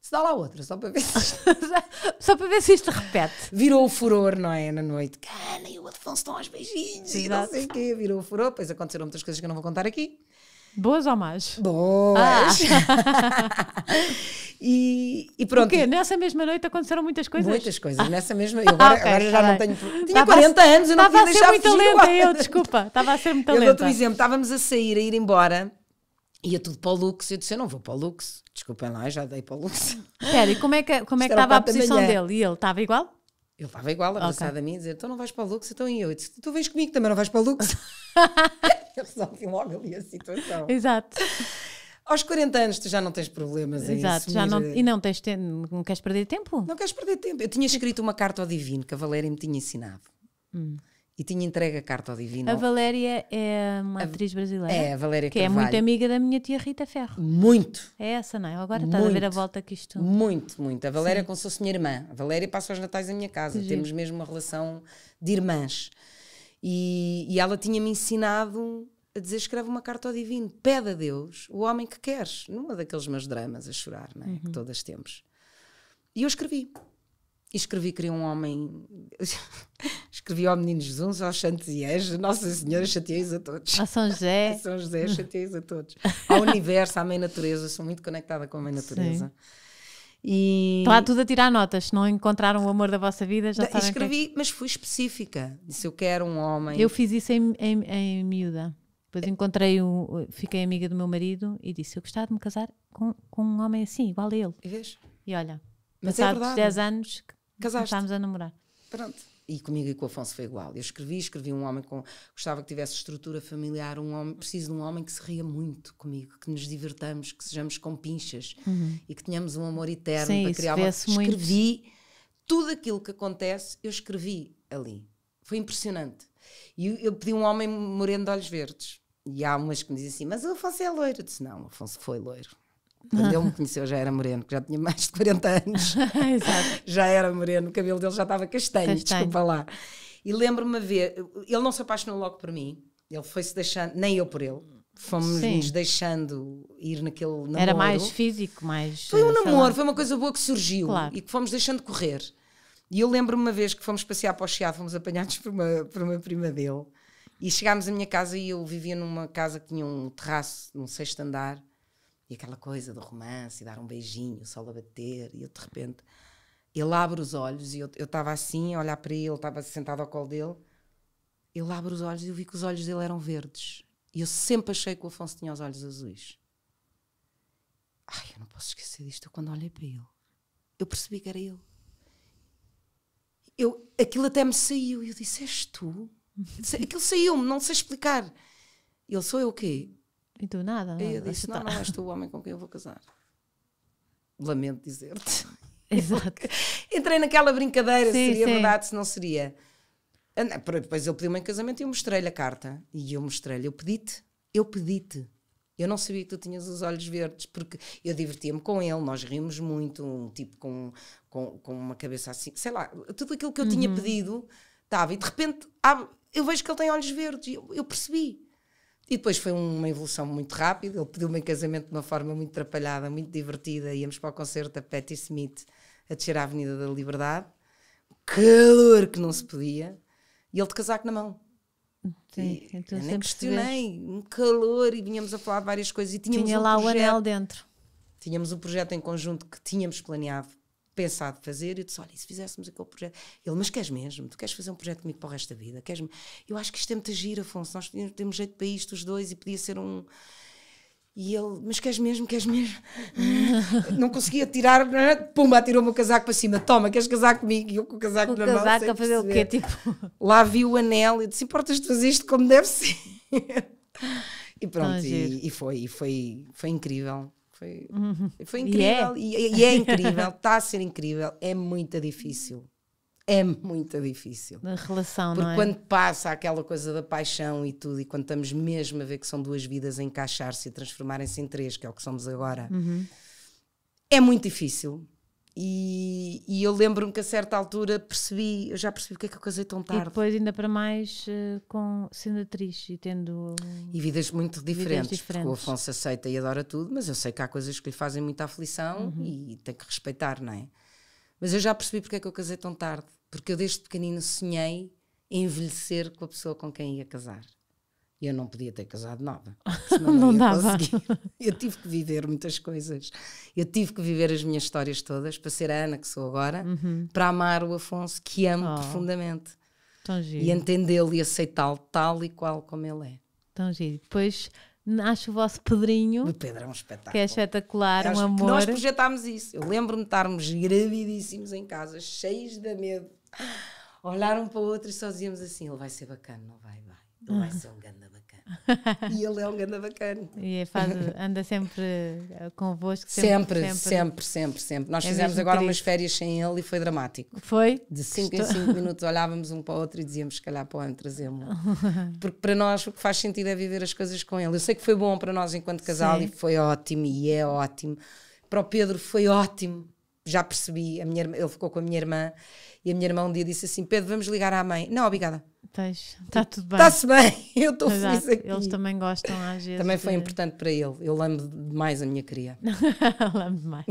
Se dá lá outra, só para ver se isto... só para ver se isto repete. Virou o furor, não é? Na noite. Cana e o Afonso estão aos beijinhos Exato. e não sei o quê. Virou o furor. Pois aconteceram muitas coisas que eu não vou contar aqui. Boas ou más? Boas! Ah. e, e, pronto. Porque nessa mesma noite aconteceram muitas coisas? Muitas coisas. Ah. Nessa mesma. Eu agora, ah, okay, agora já não tenho. Tinha estava 40 anos, eu não podia deixar Estava a ser muito lenta, eu, desculpa. Estava a ser muito eu lenta. Eu dou-te um exemplo. Estávamos a sair, a ir embora. Ia tudo para o luxo, Eu disse: Eu não vou para o Lux. Desculpem lá, já dei para o Lux. Pera e como é que, como é que estava a posição dele? E ele estava igual? Ele estava igual, abraçado okay. a mim, a dizer: Então não vais para o Lux, então e eu. eu disse, tu vens comigo, também não vais para o Lux. eu resolvi logo ali a situação. Exato. Aos 40 anos tu já não tens problemas Exato, já não, eh, e não, tens te... não queres perder tempo? Não queres perder tempo. Eu tinha escrito uma carta ao Divino que a Valéria me tinha ensinado. Hum e tinha entregue a carta ao Divino. A Valéria é uma a, atriz brasileira. É, a Valéria Que é Carvalho. é muito amiga da minha tia Rita Ferro. Muito. É essa, não é? Agora está a ver a volta que isto... Muito, muito. A Valéria é Sim. como se fosse minha irmã. A Valéria passa os natais a minha casa. Sim. Temos mesmo uma relação de irmãs. E, e ela tinha-me ensinado a dizer escreve uma carta ao divino, pede a Deus o homem que queres, numa daqueles meus dramas a chorar, não é? uhum. que todas temos. E eu escrevi e escrevi Queria um Homem. escrevi ao Menino Jesus, aos Santos e Anjos, Nossa Senhora, chateei-os a todos. A São José. A São José, chateei-os a todos. Ao universo, à Mãe Natureza, sou muito conectada com a Mãe Natureza. Sim. E... lá tudo a tirar notas. Se não encontraram o amor da vossa vida, já da, sabem é Escrevi, que... mas fui específica. Disse eu quero um homem. Eu fiz isso em, em, em miúda. Depois é. encontrei, o, fiquei amiga do meu marido e disse: Eu gostava de me casar com, com um homem assim, igual a ele. E vês? E olha, mas é passados é 10 anos, Casaste. Começámos a namorar. Pronto. E comigo e com o Afonso foi igual. Eu escrevi, escrevi um homem com. Gostava que tivesse estrutura familiar, um homem. Preciso de um homem que se ria muito comigo, que nos divertamos, que sejamos com pinchas uhum. e que tenhamos um amor eterno Sim, para criar uma. Escrevi muito. tudo aquilo que acontece, eu escrevi ali. Foi impressionante. E eu, eu pedi um homem moreno de olhos verdes. E há umas que me dizem assim, mas o Afonso é loiro. Eu disse, não, o Afonso foi loiro. Quando ele me conheceu já era moreno, que já tinha mais de 40 anos. já era moreno, o cabelo dele já estava castanho, castanho. desculpa lá. E lembro-me ver, ele não se apaixonou logo por mim, ele foi-se deixando, nem eu por ele. Fomos nos deixando ir naquele namoro. Era mais físico, mais. Foi um namoro, lá. foi uma coisa boa que surgiu claro. e que fomos deixando correr. E eu lembro-me uma vez que fomos passear para o Chiado, fomos apanhados por uma, por uma prima dele. E chegámos à minha casa e eu vivia numa casa que tinha um terraço, num sexto andar. E aquela coisa do romance, e dar um beijinho, o sol a bater, e eu de repente. Ele abre os olhos, e eu estava assim, a olhar para ele, estava sentado ao colo dele. Ele abre os olhos e eu vi que os olhos dele eram verdes. E eu sempre achei que o Afonso tinha os olhos azuis. Ai, eu não posso esquecer disto. Eu, quando olhei para ele, eu percebi que era ele. Eu, aquilo até me saiu. E eu disse: És tu? aquilo saiu-me, não sei explicar. Ele: Sou eu o quê? E tu nada? nada e eu disse: Não, tá. não és tu o homem com quem eu vou casar. Lamento dizer-te. Exato. Entrei naquela brincadeira, sim, seria sim. verdade, se não seria. Depois ele pediu-me em casamento e eu mostrei-lhe a carta. E eu mostrei-lhe: Eu pedi-te, eu pedi-te. Eu não sabia que tu tinhas os olhos verdes, porque eu divertia-me com ele, nós rimos muito, um tipo com, com, com uma cabeça assim, sei lá, tudo aquilo que eu uhum. tinha pedido estava, e de repente ah, eu vejo que ele tem olhos verdes, eu, eu percebi. E depois foi uma evolução muito rápida. Ele pediu-me em casamento de uma forma muito atrapalhada, muito divertida. Íamos para o concerto da Patti Smith a descer a Avenida da Liberdade. Calor que não se podia. E ele de casaco na mão. Sim, então nem questionei. Um calor e vínhamos a falar várias coisas. E tínhamos Tinha um lá projeto, o anel dentro. Tínhamos um projeto em conjunto que tínhamos planeado pensado fazer, eu disse: Olha, e se fizéssemos aquele projeto? Ele, mas queres mesmo? Tu queres fazer um projeto comigo para o resto da vida? Queres eu acho que isto é muito giro, Afonso. Nós temos jeito para isto, os dois, e podia ser um. E ele, mas queres mesmo, queres mesmo? não conseguia tirar, é? pumba, atirou-me o casaco para cima, toma, queres casar comigo? E eu com o casaco o na casaco mão. casaco a fazer perceber. o quê? Tipo... Lá vi o anel e disse: Importas de fazer isto como deve ser? e pronto, ah, e, e, foi, e foi, foi incrível. Foi, uhum. foi é. incrível. E é, e, e é incrível, está a ser incrível. É muito difícil. É muito difícil. Na relação, Porque não é? quando passa aquela coisa da paixão e tudo, e quando estamos mesmo a ver que são duas vidas a encaixar-se e transformarem-se em três, que é o que somos agora, uhum. é muito difícil e, e, eu lembro-me que a certa altura percebi, eu já percebi porque é que eu casei tão tarde. E depois, ainda para mais, eh, com, sendo atriz e tendo. E vidas muito diferentes, vidas diferentes. o Afonso aceita e adora tudo, mas eu sei que há coisas que lhe fazem muita aflição uhum. e tem que respeitar, não é? Mas eu já percebi porque é que eu casei tão tarde, porque eu desde pequenino sonhei envelhecer com a pessoa com quem ia casar. E eu não podia ter casado nada. Senão não, não dava. Conseguir. Eu tive que viver muitas coisas. Eu tive que viver as minhas histórias todas para ser a Ana que sou agora, uhum. para amar o Afonso, que amo oh. profundamente. Tão giro. E entendê-lo e aceitá-lo tal e qual como ele é. Tão giro. Depois nasce o vosso Pedrinho. O Pedro é um espetáculo. Que é espetacular, Acho um amor. Nós projetámos isso. Eu lembro-me de estarmos gravidíssimos em casa, cheios de medo, ah, olhar um para o outro e só dizíamos assim: ele vai ser bacana, não vai, vai. Ele vai ah. ser um grande e ele é um ganda bacana. E é faz, anda sempre eh, convosco. Sempre, sempre, sempre, sempre. sempre, Nós é fizemos agora triste. umas férias sem ele e foi dramático. Foi? De 5 em 5 minutos olhávamos um para o outro e dizíamos, se calhar, para o ano trazemos Porque para nós o que faz sentido é viver as coisas com ele. Eu sei que foi bom para nós enquanto casal Sim. e foi ótimo e é ótimo. Para o Pedro foi ótimo. Já percebi, a minha, ele ficou com a minha irmã e a minha irmã um dia disse assim: Pedro, vamos ligar à mãe. Não, obrigada. Está tipo, tudo bem. Está-se bem, eu estou feliz aqui. Eles também gostam às vezes. Também foi de... importante para ele. Eu lamo demais a minha cria. lamo demais.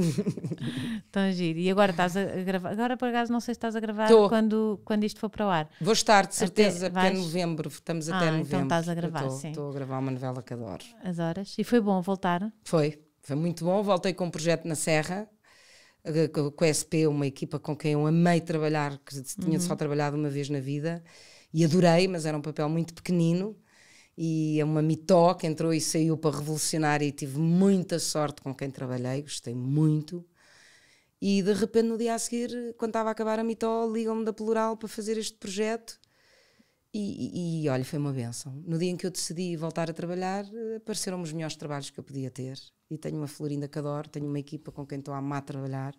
Tão giro. E agora estás a gravar. Agora por acaso não sei se estás a gravar quando, quando isto for para o ar. Vou estar, de certeza, até, novembro. Estamos até ah, então novembro. Então estás a gravar, tô, sim. Estou a gravar uma novela que adoro. As horas. E foi bom voltar? Foi. Foi muito bom. Voltei com um projeto na Serra com a SP, é uma equipa com quem eu amei trabalhar, que tinha uhum. só trabalhado uma vez na vida, e adorei, mas era um papel muito pequenino, e é uma mitó que entrou e saiu para revolucionar, e tive muita sorte com quem trabalhei, gostei muito. E de repente, no dia a seguir, quando estava a acabar a mitó, ligam-me da Plural para fazer este projeto, e, e, e, olha, foi uma benção. No dia em que eu decidi voltar a trabalhar, eh, apareceram-me os melhores trabalhos que eu podia ter. E tenho uma Florinda que adoro, tenho uma equipa com quem estou a amar trabalhar,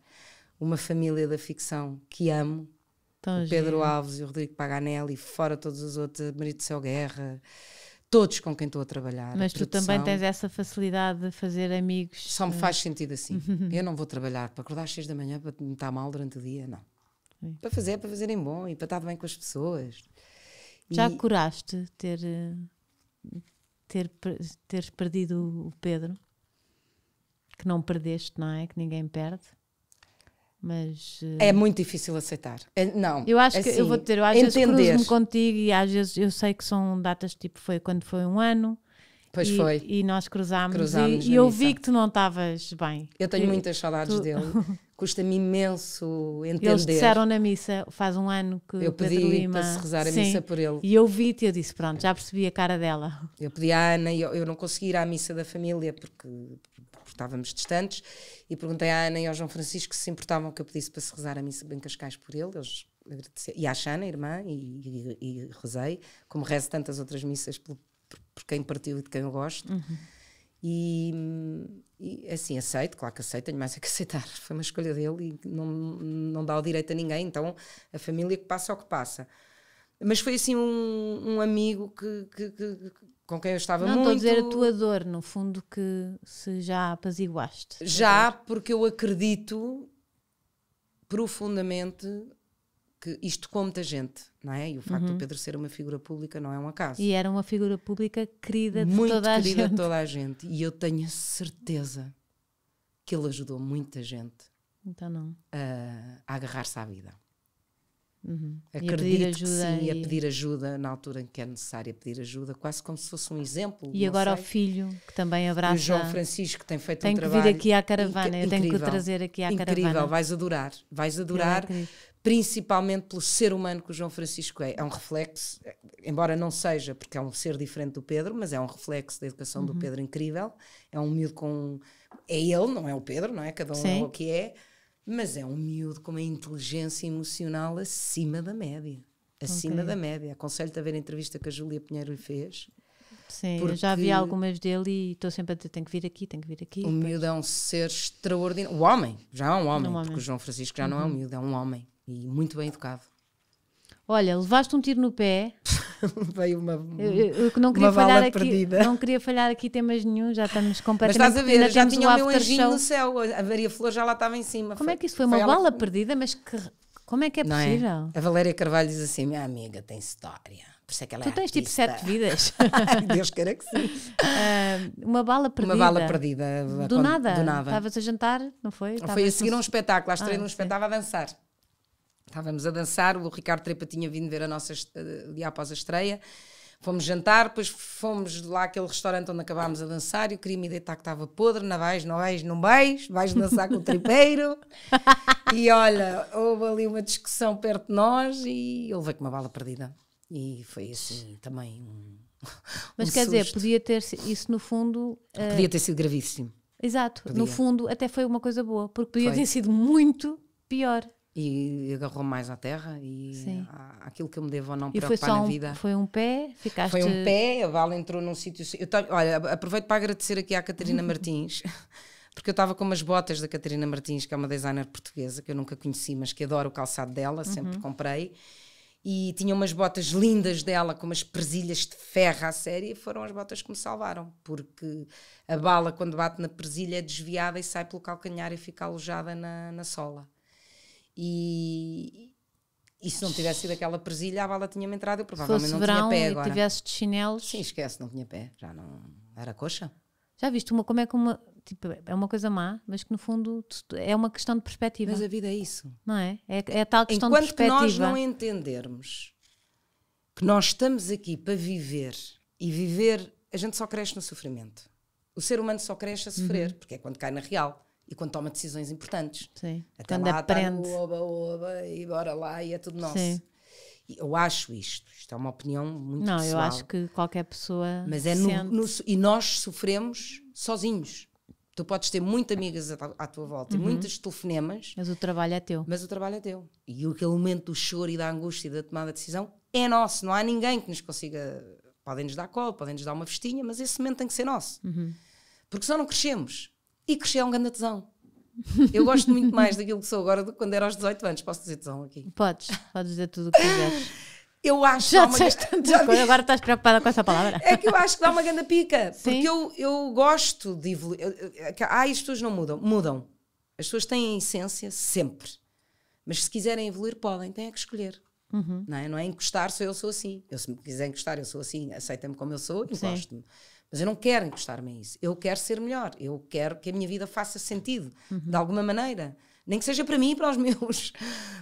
uma família da ficção que amo. Tão o Pedro giro. Alves e o Rodrigo Paganelli, fora todos os outros, Marido do Céu Guerra, todos com quem estou a trabalhar. Mas a tu também tens essa facilidade de fazer amigos. Só me eh, faz sentido assim. eu não vou trabalhar para acordar às seis da manhã para me estar mal durante o dia, não. Sim. Para fazer, é para fazerem bom e para estar bem com as pessoas. Já e... curaste ter, ter, ter perdido o Pedro? Que não perdeste, não é? Que ninguém perde? Mas, eh, é muito difícil aceitar. É, não. Eu acho assim, que eu assim, vou ter, eu às entender. vezes cruzo-me contigo e às vezes eu sei que são datas tipo foi quando foi um ano. Pois e, foi. E nós cruzámos, cruzámos e, e eu vi que tu não estavas bem. Eu tenho e, muitas saudades tu... dele. custa-me imenso entender. Eles disseram na missa, faz um ano que eu pedi Pedro Lima, para se rezar a sim, missa por ele. E eu vi-te e eu disse, pronto, já percebi a cara dela. Eu pedi à Ana, eu, eu não consegui ir à missa da família porque, porque estávamos distantes, e perguntei à Ana e ao João Francisco se se importavam que eu pedisse para se rezar a missa bem Cascais por ele, eles agradeceram. E à Xana, irmã, e, e, e rezei, como rezo tantas outras missas por, por quem partiu e de quem eu gosto. Uhum. E, e, assim, aceito, claro que aceito, tenho mais a que aceitar. Foi uma escolha dele e não, não dá o direito a ninguém, então a família que passa é o que passa. Mas foi assim um, um amigo que, que, que, com quem eu estava não, muito. Não estou a dizer a tua dor, no fundo, que se já apaziguaste. Já, porque eu acredito profundamente que isto com muita gente, não é? E o facto uhum. do Pedro ser uma figura pública não é um acaso. E era uma figura pública querida de muito toda a gente. Muito querida de toda a gente. E eu tenho a certeza que ele ajudou muita gente então não. a, ah, a agarrar-se à vida. Uhum. Acredito que sim, e... a pedir ajuda na altura em que é necessário pedir ajuda, quase como se fosse um exemplo. E agora sei. o filho, que também abraça. o João Francisco que tem feito tem um trabalho. Tenho que vir aqui à caravana, eu tenho incrível, que o trazer aqui à incrível, caravana. Incrível, vais adorar, vais adorar. É, principalmente pelo ser humano que o João Francisco é. É um reflexo, embora não seja, porque é um ser diferente do Pedro, mas é um reflexo da educação uhum. do Pedro incrível. É um miúdo com. É ele, não é o Pedro, não é? Cada um é Sim. é o que é. Mas é um miúdo com uma inteligência emocional acima da média. Acima okay. da média. Aconselho-te a ver a entrevista que a Júlia Pinheiro lhe fez. Sim, porque... já vi algumas dele e estou sempre a dizer: tenho que vir aqui, tenho que vir aqui. O miúdo é um ser extraordinário. O homem, já é um homem, um homem. porque o João Francisco já uhum. não é um uhum. miúdo, é um homem e muito bem educado. Olha, levaste um tiro no pé. Veio uma. Eu, eu não queria uma falhar aqui. Perdida. Não queria falhar aqui temas nenhum, já estamos completamente. Mas estás a ver, já tinha o, meu anjinho show. no céu, a Maria Flor já lá estava em cima. Como foi, é que isso foi? foi uma bala perdida, mas que, como é que é não é? possível? É? A Valéria Carvalho diz assim: minha amiga tem história. Por isso é que ela é tu é tens tipo, artista. tipo sete vidas. Deus queira que sim. Uh, uma bala perdida. Uma bala perdida. Do quando, nada. Estavas a jantar, não foi? foi a seguir um espetáculo, às três ah, num espetáculo a dançar. Estávamos a dançar, o Ricardo Trepa tinha vindo ver a nossa dia eh, após a estreia. Fomos jantar, depois fomos lá àquele restaurante onde acabámos a dançar e eu queria me deitar que estava podre, não vais, não vais, não vais, vais dançar com o tripeiro. e olha, houve ali uma discussão perto de nós e ele veio com uma bala perdida. E foi assim também um, Mas um quer susto. dizer, podia ter isso no fundo... Uh... Podia ter sido gravíssimo. Exato, podia. no fundo até foi uma coisa boa, porque podia foi. ter sido muito pior e agarrou mais à terra e aquilo à, àquilo que eu me devo ou não e preocupar foi só um, na vida. Foi um pé, ficaste. Foi um pé, a bala entrou num sítio. Eu olha, aproveito para agradecer aqui à Catarina Martins, porque eu estava com umas botas da Catarina Martins, que é uma designer portuguesa que eu nunca conheci, mas que adoro o calçado dela, sempre uhum. comprei. E tinha umas botas lindas dela, com umas presilhas de ferro à série, e foram as botas que me salvaram, porque a bala, quando bate na presilha, é desviada e sai pelo calcanhar e fica alojada na, na sola. E, e se não tivesse sido aquela presilha, a bala tinha-me entrado, eu provavelmente Fosse não verão, tinha pé agora. Se tivesse de chinelos. Sim, esquece, não tinha pé, já não. Era coxa. Já viste uma, como é que uma. Tipo, é uma coisa má, mas que no fundo é uma questão de perspectiva. Mas a vida é isso. Não é? É, é tal questão Enquanto de perspectiva. Enquanto nós não entendermos que nós estamos aqui para viver e viver, a gente só cresce no sofrimento. O ser humano só cresce a sofrer, uhum. porque é quando cai na real e quando toma decisões importantes. Sim. Até quando lá, aprende. Tá oba, oba, e bora lá, e é tudo nosso. Sim. Eu acho isto, isto é uma opinião muito Não, pessoal. Não, eu acho que qualquer pessoa. Mas é no, no, e nós sofremos sozinhos. Tu podes ter muitas amigas à, à tua volta uhum. e muitas telefonemas. Mas o trabalho é teu. Mas o trabalho é teu. E aquele momento do choro e da angústia e da tomada de decisão é nosso. Não há ninguém que nos consiga. Podem nos dar cola, podem nos dar uma vestinha, mas esse momento tem que ser nosso. Uhum. Porque senão não crescemos e crescer é um grande tesão. Eu gosto muito mais daquilo que sou agora do que quando era aos 18 anos. Posso dizer tesão aqui? Podes, podes dizer tudo o que quiseres. Eu acho já uma... disseste tantas coisas, agora estás preocupada com essa palavra. É que eu acho que dá uma grande pica, Sim. porque eu, eu gosto de evoluir. É ah, as pessoas não mudam. Mudam. As pessoas têm a essência sempre. Mas se quiserem evoluir, podem, têm é que escolher. Uhum. Não, é? não é encostar, sou eu sou assim. Eu, se me quiser encostar, eu sou assim, aceita-me como eu sou, gosto me mas eu não quero encostar-me a isso. Eu quero ser melhor. Eu quero que a minha vida faça sentido, uhum. de alguma maneira. Nem que seja para mim e para os meus.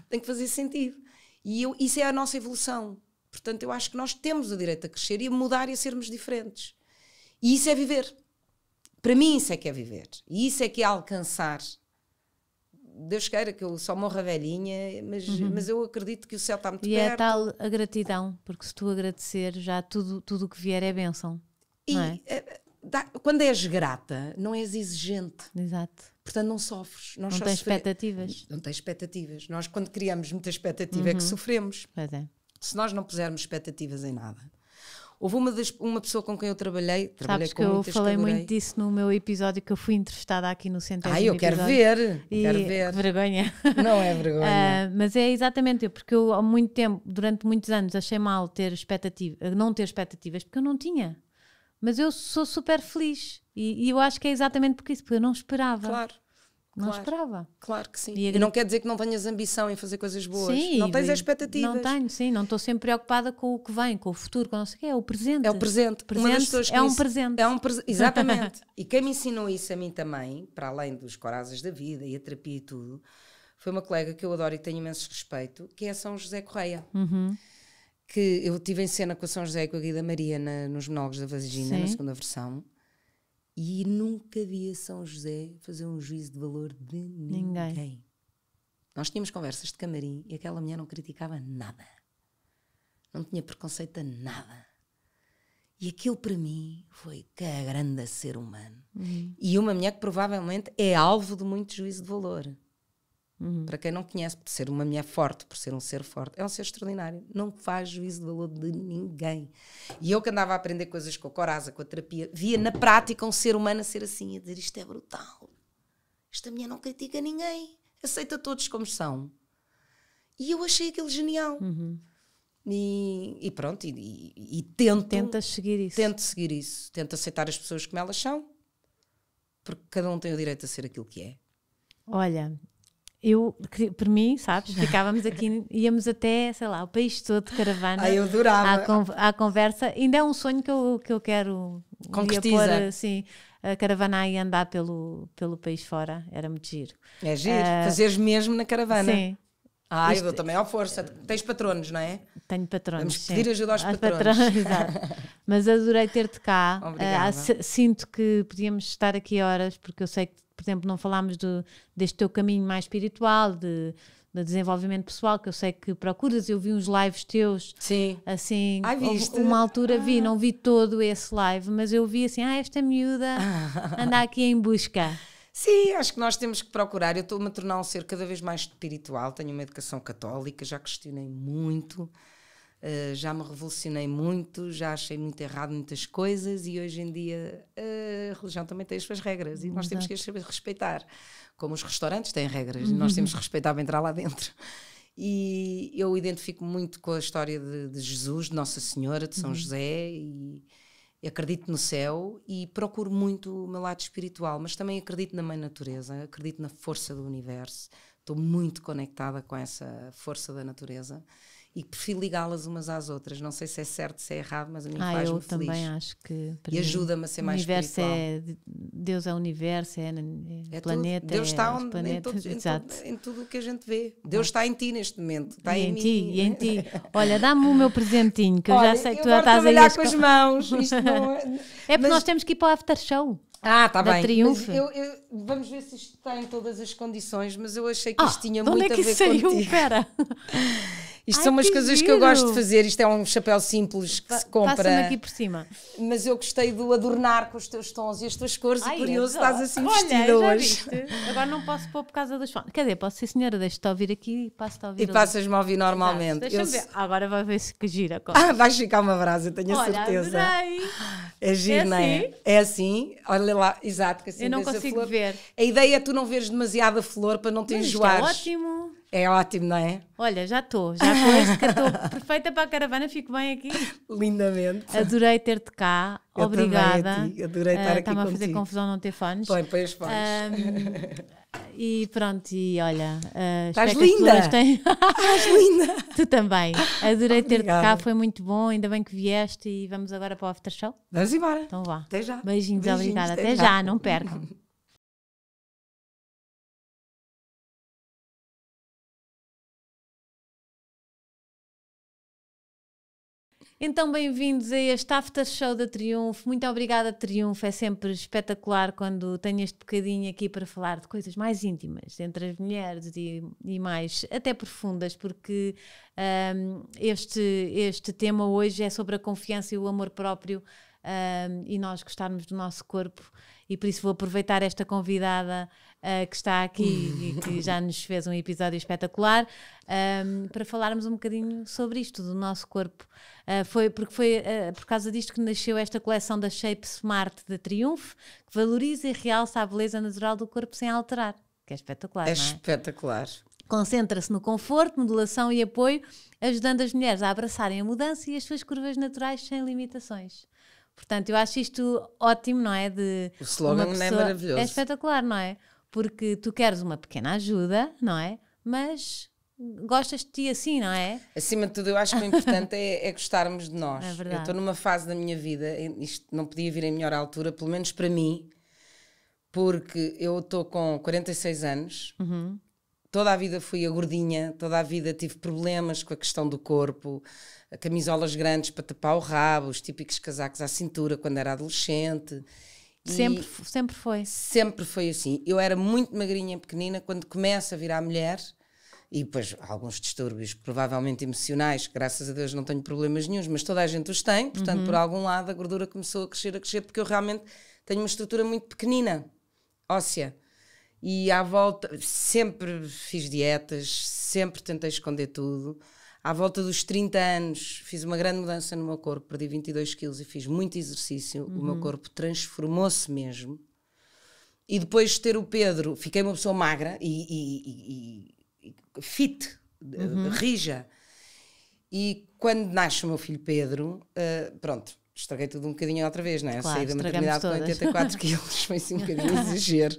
Tem que fazer sentido. E eu, isso é a nossa evolução. Portanto, eu acho que nós temos o direito a crescer e a mudar e a sermos diferentes. E isso é viver. Para mim, isso é que é viver. E isso é que é alcançar. Deus queira que eu só morra velhinha, mas, uhum. mas eu acredito que o céu está muito e é perto. E é tal a gratidão, porque se tu agradecer, já tudo o que vier é bênção. E é? Eh, quando és grata, não és exigente. Exato. Portanto, não sofres. não tens sofre... expectativas. Não tens expectativas. Nós, quando criamos muita expectativa, uhum. é que uhum. sofremos. É. Se nós não pusermos expectativas em nada. Houve uma, das, uma pessoa com quem eu trabalhei, trabalhei Sabes que eu falei que muito disso no meu episódio que eu fui entrevistada aqui no centro. Ah, eu quero ver, e quero ver. Vergonha. Não é vergonha. uh, mas é exatamente eu, porque eu há muito tempo, durante muitos anos, achei mal ter expectativa, não ter expectativas, porque eu não tinha. Mas eu sou super feliz. E, e eu acho que é exatamente por isso, porque eu não esperava. Claro. Não claro, esperava. Claro que sim. E, e, não quer dizer que não tenhas ambição em fazer coisas boas. Sim, não tens expectativas. Não tenho, sim. Não estou sempre preocupada com o que vem, com o futuro, com não sei o quê. É o presente. É o presente. presente é, é um presente. É um pre Exatamente. e quem me ensinou isso a mim também, para além dos corazas da vida e a terapia e tudo, foi uma colega que eu adoro e tenho imenso respeito, que é São José Correia. Uhum que eu tive em cena com São José e com a Guida Maria na, nos Monólogos da Vagina, Sim. na segunda versão, e nunca vi a São José fazer um juízo de valor de ninguém. ninguém. Nós tínhamos conversas de camarim e aquela mulher não criticava nada. Não tinha preconceito a nada. E aquilo para mim foi que grande ser humano. Uhum. E uma mulher que provavelmente é alvo de muito juízo de valor. Uhum. Para quem não conhece, por ser uma mulher forte, por ser um ser forte, é um ser extraordinário. Não faz juízo de valor de ninguém. E eu que andava a aprender coisas com a coraza, com a terapia, via na prática um ser humano a ser assim, a dizer isto é brutal. Esta mulher não critica ninguém, aceita todos como são. E eu achei aquilo genial. Uhum. E, e, pronto, e, e, e tento. Tenta seguir isso. Tento seguir isso. Tento aceitar as pessoas como elas são, porque cada um tem o direito a ser aquilo que é. Olha, eu, por mim, sabes, ficávamos aqui, íamos até, sei lá, o país todo de caravana. Ah, eu adorava. À, con à conversa. Ainda é um sonho que eu, que eu quero conquistar Assim, eh, a caravana e andar pelo, pelo país fora. Era muito giro. É giro. Uh, Fazeres mesmo na caravana. Sim, ah, Isto... eu dou também à força. Tens patronos, não é? Tenho patronos. que pedir ajuda aos patronos. patronos Mas adorei ter-te cá. Ah, Obrigada. Uh, sinto que podíamos estar aqui horas, porque eu sei que, por exemplo, não falámos do, deste teu caminho mais espiritual, de, de desenvolvimento pessoal, que eu sei que procuras. Eu vi uns lives teus. Sim. Assim, Ai, uma altura ah. vi, não vi todo esse live, mas eu vi assim, ah, esta miúda anda aqui em busca. Sim, acho que nós temos que procurar. Eu estou-me a tornar um ser cada vez mais espiritual. Tenho uma educação católica, já questionei muito, uh, já me revolucionei muito, já achei muito errado muitas coisas e hoje em dia uh, a religião também tem as suas regras e Exato. nós temos que as saber respeitar. Como os restaurantes têm regras uhum. nós temos que respeitar para entrar lá dentro. E eu identifico muito com a história de, de Jesus, de Nossa Senhora, de São uhum. José e acredito no céu e procuro muito o meu lado espiritual, mas também acredito na mãe natureza, acredito na força do universo, estou muito conectada com essa força da natureza e prefiro ligá-las umas às outras. Não sei se é certo, se é errado, mas a mim ah, faz-me feliz. também acho que. E ajuda-me a ser mais é espiritual. É, Deus é o universo, é, é, é planeta. Tudo. Deus está é onde, planetas, em, em, tudo o que a gente vê. Deus está em ti neste momento. Está e em, em ti, mim. E em ti. Olha, dá-me o meu presentinho, que Olha, eu já sei que tu já estás a com as mãos. É-, é... porque mas... nós temos que ir para o after show. Ah, está bem. Triunfo. Eu, eu, vamos ver se isto está em todas as condições, mas eu achei que ah, isto ah, tinha muito é que a ver saiu? contigo. Espera. Isto Ai, são umas coisas giro. que eu gosto de fazer. Isto é um chapéu simples que pa se compra. aqui por cima. Mas eu gostei de adornar com os teus tons e as tuas cores. Ai, e curioso, estás assim Olha, vestida hoje. Agora não posso pôr por causa dos fones. Quer dizer, posso ser senhora, deixa te ouvir aqui e passo-te a ouvir. E passas-me a ouvir normalmente. deixa ver. Agora vai ver se que gira. Como. Ah, vais ficar uma brasa, tenho Olha, a certeza. Adorei. É giro, é não é? Assim? É assim. Olha lá, exato. Que assim eu não consigo a ver. A ideia é tu não veres demasiada flor para não te é enjoares. é ótimo. É ótimo, não é? Olha, já estou, já estou que estou perfeita para a caravana, fico bem aqui. Lindamente. Adorei ter-te cá, eu obrigada. Adorei estar uh, aqui. Estava a fazer confusão não ter fones. Põe, põe os fones. Um, e pronto, e olha. Uh, Estás linda! Estás linda! tu também. Adorei ter-te cá, foi muito bom, ainda bem que vieste e vamos agora para o after show. Vamos embora. Então vá. Até já. Beijinhos, Beijinhos obrigada. Até, até já. já, não percam. Então, bem-vindos a este After Show da Triunfo. Muito obrigada, Triunfo. É sempre espetacular quando tenho este bocadinho aqui para falar de coisas mais íntimas entre as mulheres e, e mais até profundas, porque um, este, este tema hoje é sobre a confiança e o amor próprio um, e nós gostarmos do nosso corpo. E por isso vou aproveitar esta convidada uh, que está aqui e que já nos fez um episódio espetacular um, para falarmos um bocadinho sobre isto, do nosso corpo. Uh, foi porque foi uh, por causa disto que nasceu esta coleção da Shape Smart da Triunfo, que valoriza e realça a beleza natural do corpo sem alterar. Que é espetacular. É, é? espetacular. Concentra-se no conforto, modulação e apoio, ajudando as mulheres a abraçarem a mudança e as suas curvas naturais sem limitações. Portanto, eu acho isto ótimo, não é? De o slogan é pessoa... é maravilhoso. É espetacular, não é? Porque tu queres uma pequena ajuda, não é? Mas gostas de ti assim, não é? Acima de tudo, eu acho que o importante é, é gostarmos de nós. É verdade. Eu estou numa fase da minha vida, isto não podia vir em melhor altura, pelo menos para mim, porque eu estou com 46 anos, uhum. toda a vida fui a gordinha, toda a vida tive problemas com a questão do corpo, camisolas grandes para tapar o rabo, os típicos casacos à cintura quando era adolescente. Sempre, sempre foi. Sempre foi assim. Eu era muito magrinha, pequenina, quando começa a virar mulher, e depois alguns distúrbios, provavelmente emocionais, graças a Deus não tenho problemas nenhums, mas toda a gente os tem, portanto, uhum. por algum lado a gordura começou a crescer, a crescer, porque eu realmente tenho uma estrutura muito pequenina, óssea. E à volta, sempre fiz dietas, sempre tentei esconder tudo à volta dos 30 anos, fiz uma grande mudança no meu corpo, perdi 22 quilos e fiz muito exercício, uhum. o meu uhum. corpo transformou-se mesmo. E depois de ter o Pedro, fiquei uma pessoa magra e, e, e, e fit, eh, uhum. rija. E quando nasce o meu filho Pedro, uh, pronto, estraguei tudo um bocadinho outra vez, não é? Claro, Saí da maternidade com 84 quilos, foi assim um bocadinho exagero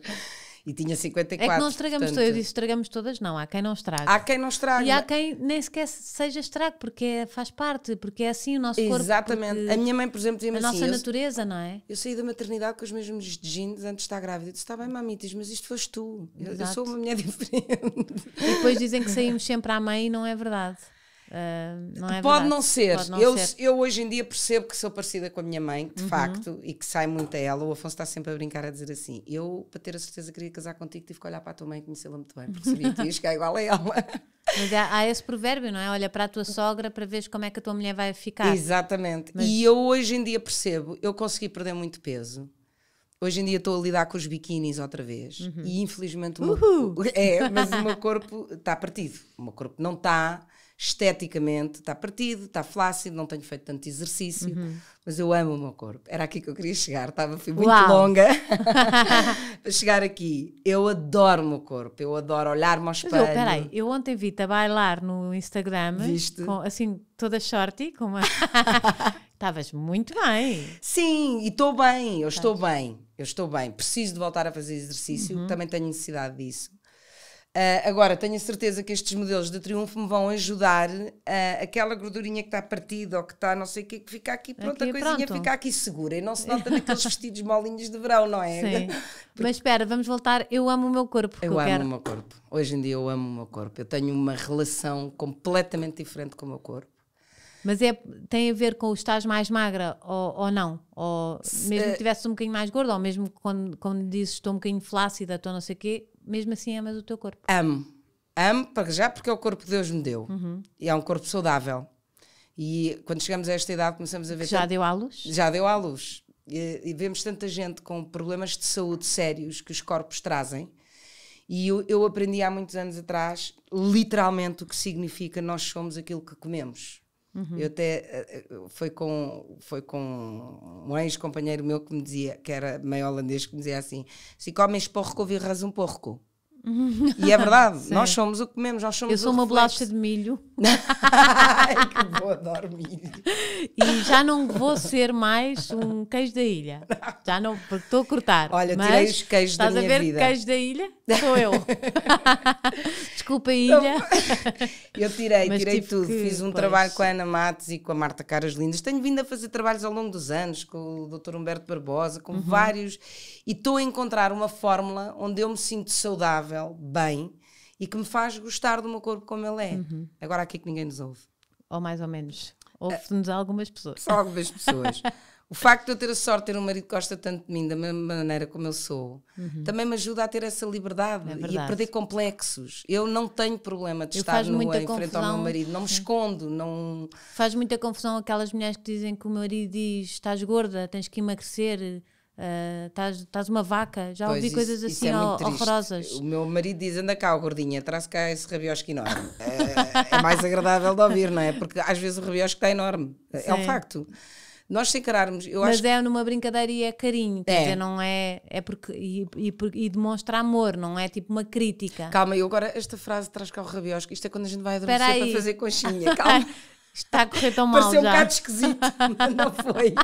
e tinha 54. É que não estragamos portanto... todas, eu disse estragamos todas, não, há quem não estraga. Há quem não estraga. E há quem nem sequer seja estrago, porque é, faz parte, porque é assim o nosso corpo. Exatamente. A minha mãe, por exemplo, dizia-me assim... A nossa assim, natureza, não é? Eu saí da maternidade com os mesmos jeans antes de estar grávida. Eu disse, está bem, mamitas, mas isto foste tu. Eu, eu, sou uma mulher diferente. E depois dizem que saímos sempre à mãe e não é verdade. Uh, não é pode, não ser. Pode não eu, ser. Eu hoje em dia percebo que sou parecida com a minha mãe, de uhum. facto, e que sai muito a ela. O Afonso está sempre a brincar a dizer assim: eu, para ter a certeza que queria casar contigo, tive que olhar para a tua mãe e conhecê-la muito bem, porque sabia que ia ficar igual a ela. Mas há, há, esse provérbio, não é? Olha para a tua sogra para ver como é que a tua mulher vai ficar. Exatamente. Mas... E eu hoje em dia percebo, eu consegui perder muito peso. Hoje em dia estou a lidar com os biquínis outra vez. Uhum. E infelizmente. é, mas o meu corpo está partido. O meu corpo não está esteticamente está partido, está flácido, não tenho feito tanto exercício, uhum. mas eu amo o meu corpo. Era aqui que eu queria chegar, estava, fui muito Uau. longa para chegar aqui. Eu adoro o meu corpo, eu adoro olhar-me ao espelho. Mas eu, peraí, eu ontem vi-te a bailar no Instagram, com, assim, toda shorty, com uma... Estavas muito bem. Sim, e estou bem, eu estou bem, eu estou bem. Preciso de voltar a fazer exercício, uhum. também tenho necessidade disso Uh, agora, tenho a certeza que estes modelos de triunfo me vão ajudar uh, aquela gordurinha que está partida ou que está não sei o que, que fica aqui, pronto, aqui a coisinha pronto. fica aqui segura e não se nota naqueles vestidos molinhos de verão, não é? Sim. Porque... Mas espera, vamos voltar. Eu amo o meu corpo. Eu, eu amo quero. o meu corpo. Hoje em dia eu amo o meu corpo. Eu tenho uma relação completamente diferente com o meu corpo. Mas é, tem a ver com estás mais magra ou, ou não? Ou mesmo que estivesse eh, um bocadinho mais gorda, ou mesmo quando, quando dizes estou um bocadinho flácida, estou não sei o quê, mesmo assim amas o teu corpo? Amo. Amo, para já, porque é o corpo que Deus me deu. Uhum. E é um corpo saudável. E quando chegamos a esta idade, começamos a ver. Que já tanto... deu à luz? Já deu à luz. E, e, vemos tanta gente com problemas de saúde sérios que os corpos trazem. E eu, eu aprendi há muitos anos atrás, literalmente, o que significa nós somos aquilo que comemos. Uhum. Eu até eh, eh, foi com foi com um ex-companheiro meu que me dizia, que era meio holandês, que me dizia assim: "Se comes porco, virras um porco" e é verdade, Sim. nós somos o que comemos, nós somos Eu sou uma bolacha de milho. Ai, que vou adorar milho. E já não vou ser mais um queijo da ilha. Já não, porque estou a cortar. Olha, mas tirei os queijos da minha Estás a ver queijo da ilha? Sou eu. Desculpa, ilha. Não. Eu tirei, mas tirei tudo. Que, Fiz um pois. trabalho com a Ana Matos e com a Marta Caras Lindas. Tenho vindo a fazer trabalhos ao longo dos anos com o Dr. Humberto Barbosa, com uhum. vários. E estou a encontrar uma fórmula onde eu me sinto saudável saudável, bem, e que me faz gostar do meu corpo como ele é. Uhum. Agora aqui é que ninguém nos ouve. Ou mais ou menos. Ouve-nos uh, algumas pessoas. Só algumas pessoas. o facto de eu ter a sorte de ter um marido que gosta tanto de mim, da mesma maneira como eu sou, uhum. também me ajuda a ter essa liberdade é e a perder complexos. Eu não tenho problema de eu estar no muita em confusão. frente ao meu marido, não me escondo. não Faz muita confusão aquelas mulheres que dizem que o marido diz: estás gorda, tens que emagrecer ah, estás, uma vaca, já pois ouvi isso, coisas assim é horrorosas. O meu marido diz: anda cá, oh, gordinha, traz cá esse rabiosco enorme. é, é, mais agradável de ouvir, não é? Porque às vezes o rabiosco está enorme, Sim. É, é um facto. Nós se encararmos, eu Mas acho é numa brincadeira e é carinho, quer é. dizer, não é. É porque. E, e, e, demonstra amor, não é tipo uma crítica. Calma, eu agora esta frase traz cá o rabiosco, isto é quando a gente vai adormecer para fazer coxinha, calma. Está a correr tão mal. Pareceu já. um bocado esquisito, não foi?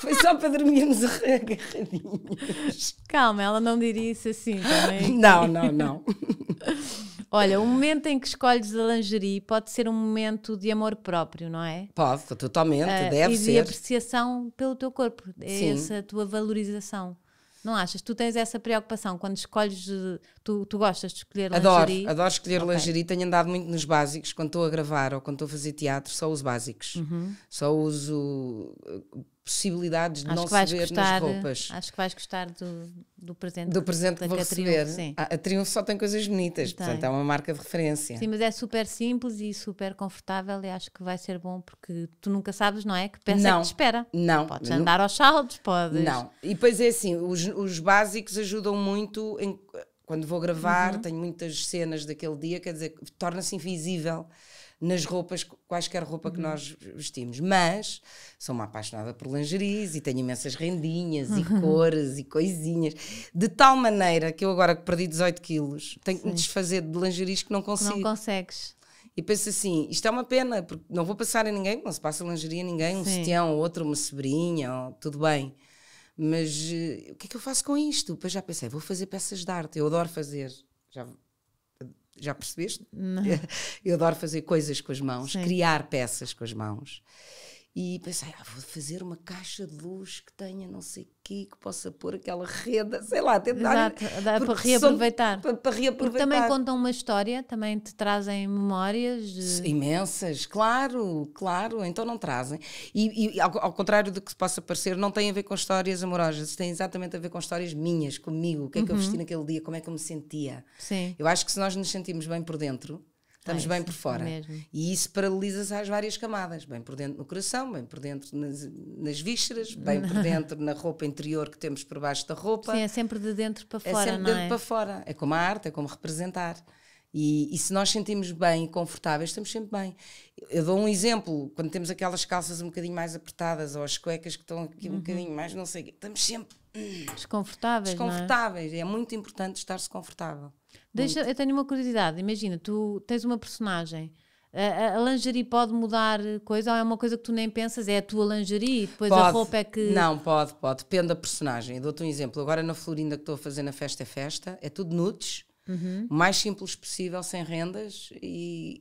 Foi só para dormirmos agarradinhos. Calma, ela não diria isso assim também. Não, não, não. Olha, o momento em que escolhes a lingerie pode ser um momento de amor próprio, não é? Pode, totalmente, uh, deve e ser. E de apreciação pelo teu corpo, é Sim. essa tua valorização. Não achas? Tu tens essa preocupação quando escolhes, eh, tu, tu gostas de escolher adoro, lingerie? Adoro escolher okay. lingerie, tenho andado muito nos básicos, quando estou a gravar ou quando estou a fazer teatro, só uso básicos. Uhum. Só uso eh, possibilidades de acho não se ver gostar, nas roupas. Acho que vais gostar do, do presente. Do presente que vou receber. a, ah, a, Triunfo só tem coisas bonitas, tem. portanto é uma marca de referência. Sim, mas é super simples e super confortável e acho que vai ser bom porque tu nunca sabes, não é? Que peça não, é que te espera. Não. Podes não, andar aos saldos, podes. Não. E depois é assim, os, os básicos ajudam muito em, quando vou gravar, uhum. tenho muitas cenas daquele dia, quer dizer, torna-se invisível nas roupas, quaisquer roupa que uhum. nós vestimos. Mas sou uma apaixonada por lingeries e tenho imensas rendinhas e cores e coisinhas. De tal maneira que eu agora que perdi 18 quilos, tenho Sim. que me desfazer de lingeries que não consigo. Não consegues. E penso assim, isto é uma pena, porque não vou passar a ninguém, não se passa lingerie a ninguém, um Sim. ou outro, uma sobrinha, tudo bem. Mas uh, o que é que eu faço com isto? Depois já pensei, vou fazer peças de arte, eu adoro fazer. Já já percebeste? Não. Eu adoro fazer coisas com as mãos, Sim. criar peças com as mãos. E pensei, ah, vou fazer uma caixa de luz que tenha não sei o quê, que possa pôr aquela rede sei lá, tentar. Exato, dá para reaproveitar. São, para reaproveitar. Porque também contam uma história, também te trazem memórias. De... Imensas, claro, claro, então não trazem. E, e ao, ao, contrário do que se possa parecer, não tem a ver com histórias amorosas, tem exatamente a ver com histórias minhas, comigo, o que é que uhum. eu vesti naquele dia, como é que eu me sentia. Sim. Eu acho que se nós nos sentimos bem por dentro, Estamos é, bem por fora. É mesmo. E isso paralisa-se às várias camadas. Bem por dentro no coração, bem por dentro nas, nas vísceras, bem por dentro na roupa interior que temos por baixo da roupa. Sim, é sempre de dentro para é fora. É sempre de dentro é? para fora. É como a arte, é como representar. E, e, se nós sentimos bem e confortáveis, estamos sempre bem. Eu dou um exemplo, quando temos aquelas calças um bocadinho mais apertadas ou as cuecas que estão aqui um uhum. bocadinho mais, não sei, estamos sempre hum, desconfortáveis. É? Desconfortáveis. É? é? muito importante estar-se confortável. Deixa, eu tenho uma curiosidade. Imagina, tu tens uma personagem. A, a, lingerie pode mudar coisa ou é uma coisa que tu nem pensas? É a tua lingerie e depois pode. a roupa é que. Não, pode, pode. Depende da personagem. Dou-te um exemplo. Agora na Florinda que estou a fazer na Festa é Festa, é tudo nudes. Uhum. O mais simples possível, sem rendas e,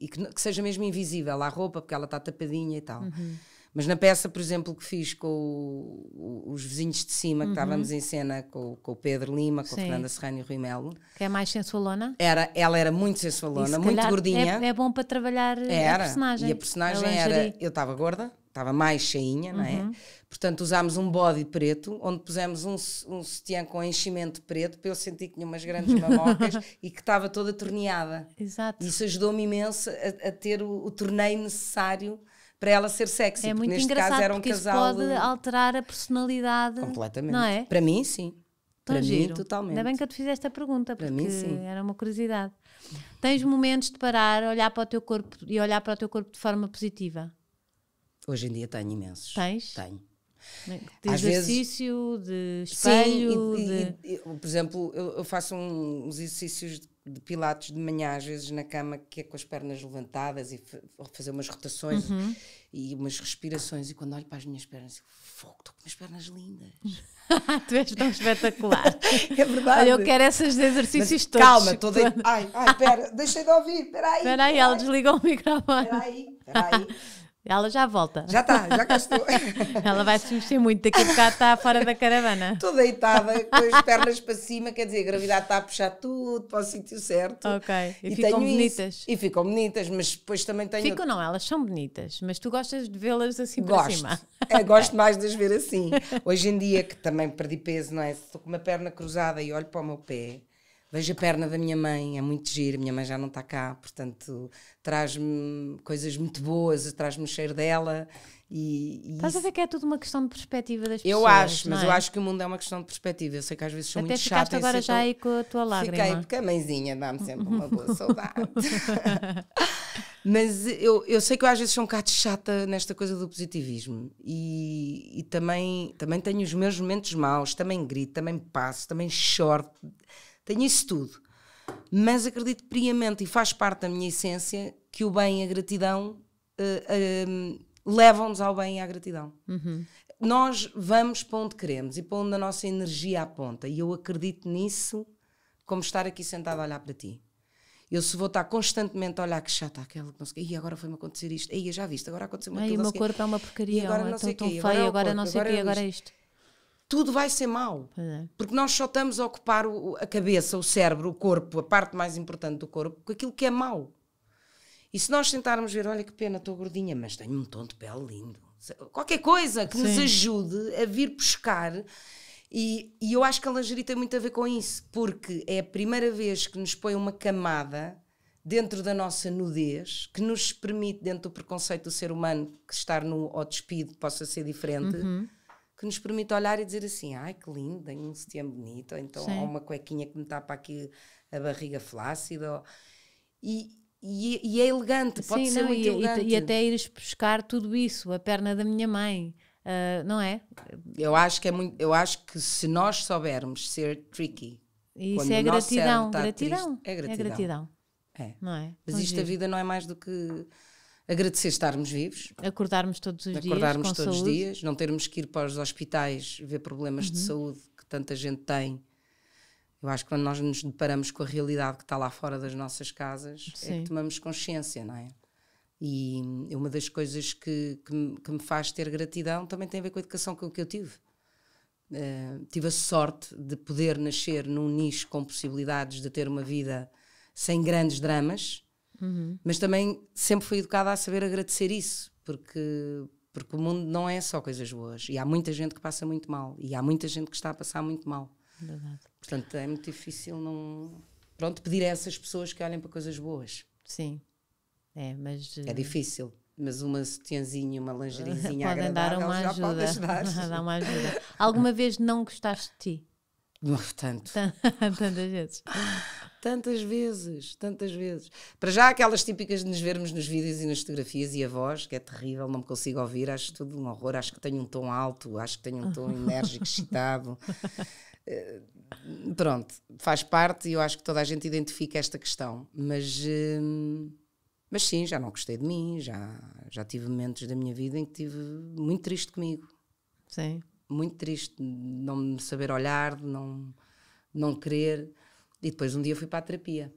e, e que, que, seja mesmo invisível à roupa, porque ela está tapadinha e tal. Uhum. Mas na peça, por exemplo, que fiz com o, os vizinhos de cima, uhum. que estávamos uhum. em cena com, com o Pedro Lima, com Sim. a Fernanda Serrano e o Rui Melo. Que é mais sensualona? Era, ela era muito sensualona, muito gordinha. É, é, bom para trabalhar eh, era, a personagem. E a personagem a é era. Eu estava gorda, estava mais cheinha, uhum. não é? Uhum. Portanto, usámos um body preto, onde pusemos um, um sutiã com enchimento preto, para eu sentir que tinha umas grandes mamocas e que estava toda torneada. Exato. Isso ajudou-me imenso a, a, ter o, o torneio necessário para ela ser sexy. É muito neste engraçado caso era um casal pode alterar a personalidade. Completamente. Não é? Para mim, sim. Tão para giro. mim, totalmente. Ainda bem que eu te fiz esta pergunta, porque para mim, sim. era uma curiosidade. Tens momentos de parar, olhar para o teu corpo e olhar para o teu corpo de forma positiva? Hoje em dia tenho imensos. Tens? Tenho. De Às exercício, vezes, de espelho. Sim, e, de... E, por exemplo, eu, eu faço um, uns exercícios de pilates de manhã, às vezes na cama, que é com as pernas levantadas e fazer umas rotações uhum. e umas respirações. E quando olho para as minhas pernas, eu fogo, estou com umas pernas lindas. tu és tão espetacular. é verdade. Olha, eu quero esses exercícios Mas, todos. Calma, estou de... Ai, ai, pera, deixei de ouvir, peraí. Peraí, pera ela desligou o microfone. Peraí, aí. Ela já volta. Já está, já cá estou. Ela vai se mexer muito, daqui a bocado está fora da caravana. Estou deitada com as pernas para cima, quer dizer, a gravidade está a puxar tudo para o sítio certo. Ok, e, e ficam bonitas. Isso. E ficam bonitas, mas depois também tenho. Ficam não, elas são bonitas, mas tu gostas de vê-las assim gosto. para cima. É, gosto mais de as ver assim. Hoje em dia, que também perdi peso, não é? estou com uma perna cruzada e olho para o meu pé, vejo a perna da minha mãe, é muito giro, minha mãe já não está cá, portanto traz-me coisas muito boas, traz-me o cheiro dela. E, e Estás isso... a ver que é tudo uma questão de perspectiva das pessoas? Eu acho, mas é? eu acho que o mundo é uma questão de perspectiva. Eu sei que às vezes sou Até muito chata. Até agora já tão... aí com a tua lágrima. Fiquei, porque a mãezinha dá-me sempre uma boa saudade. mas eu, eu sei que eu às vezes sou um bocado chata nesta coisa do positivismo. E, e também, também tenho os meus momentos maus, também grito, também passo, também choro tenho isso tudo. Mas acredito priamente e faz parte da minha essência que o bem e a gratidão uh, uh, levam-nos ao bem e à gratidão. Uhum. Nós vamos para onde queremos e para onde a nossa energia aponta. E eu acredito nisso como estar aqui sentado a olhar para ti. Eu se vou estar constantemente a olhar que chata aquela que não sei o e agora foi-me acontecer isto, e já viste, agora aconteceu uma coisa. E o meu corpo é uma porcaria, agora é não sei o que feio, agora, é não sei o quê, agora é isto. É tudo vai ser mau. É. Porque nós só estamos a ocupar o, a cabeça, o cérebro, o corpo, a parte mais importante do corpo, com aquilo que é mau. E se nós tentarmos ver, olha que pena, estou gordinha, mas tenho um tom de pele lindo. Qualquer coisa que Sim. nos ajude a vir buscar. E, e eu acho que a lingerie tem muito a ver com isso, porque é a primeira vez que nos põe uma camada dentro da nossa nudez, que nos permite, dentro do preconceito do ser humano, que estar no ou despido possa ser diferente. Uhum que nos permite olhar e dizer assim: ai que lindo, tenho um sutiã bonito, ou então há uma cuequinha que me tapa aqui a barriga flácida. Ou... E, e, e, é elegante, pode Sim, ser não, muito e, elegante. E, e até ires buscar tudo isso, a perna da minha mãe. Uh, não é? Eu acho que é muito, eu acho que se nós soubermos ser tricky, isso é gratidão, tá gratidão, triste, é, é gratidão, é gratidão, é não é? Mas Vamos isto é. a vida não é mais do que agradecer estarmos vivos. Acordarmos todos os acordarmos dias. todos saúde. os dias, não termos que ir para os hospitais ver problemas uhum. de saúde que tanta gente tem. Eu acho que quando nós nos deparamos com a realidade que está lá fora das nossas casas, Sim. é que tomamos consciência, não é? E uma das coisas que, que me, que, me faz ter gratidão também tem a ver com a educação que, que eu tive. Uh, tive a sorte de poder nascer num nicho com possibilidades de ter uma vida sem grandes dramas, Uhum. Mas também sempre fui educada a saber agradecer isso, porque, porque o mundo não é só coisas boas. E há muita gente que passa muito mal. E há muita gente que está a passar muito mal. Verdade. Portanto, é muito difícil não. Pronto, pedir a essas pessoas que olhem para coisas boas. Sim. É, mas. É difícil mas uma sutiãzinha, uma lingeriezinha podem dar uma ajuda, pode ajudar. uma ajuda. Alguma vez não gostaste de ti? Tanto. tantas vezes. Tantas vezes, tantas vezes. Para já aquelas típicas de nos vermos nos vídeos e nas fotografias e a voz, que é terrível, não me consigo ouvir, acho tudo um horror, acho que tenho um tom alto, acho que tenho um tom enérgico, excitado. Eh, pronto, faz parte e eu acho que toda a gente identifica esta questão, mas, eh, mas sim, já não gostei de mim, já, já tive momentos da minha vida em que estive muito triste comigo. Sim muito triste de não me saber olhar, de não, não querer. E depois um dia fui para a terapia.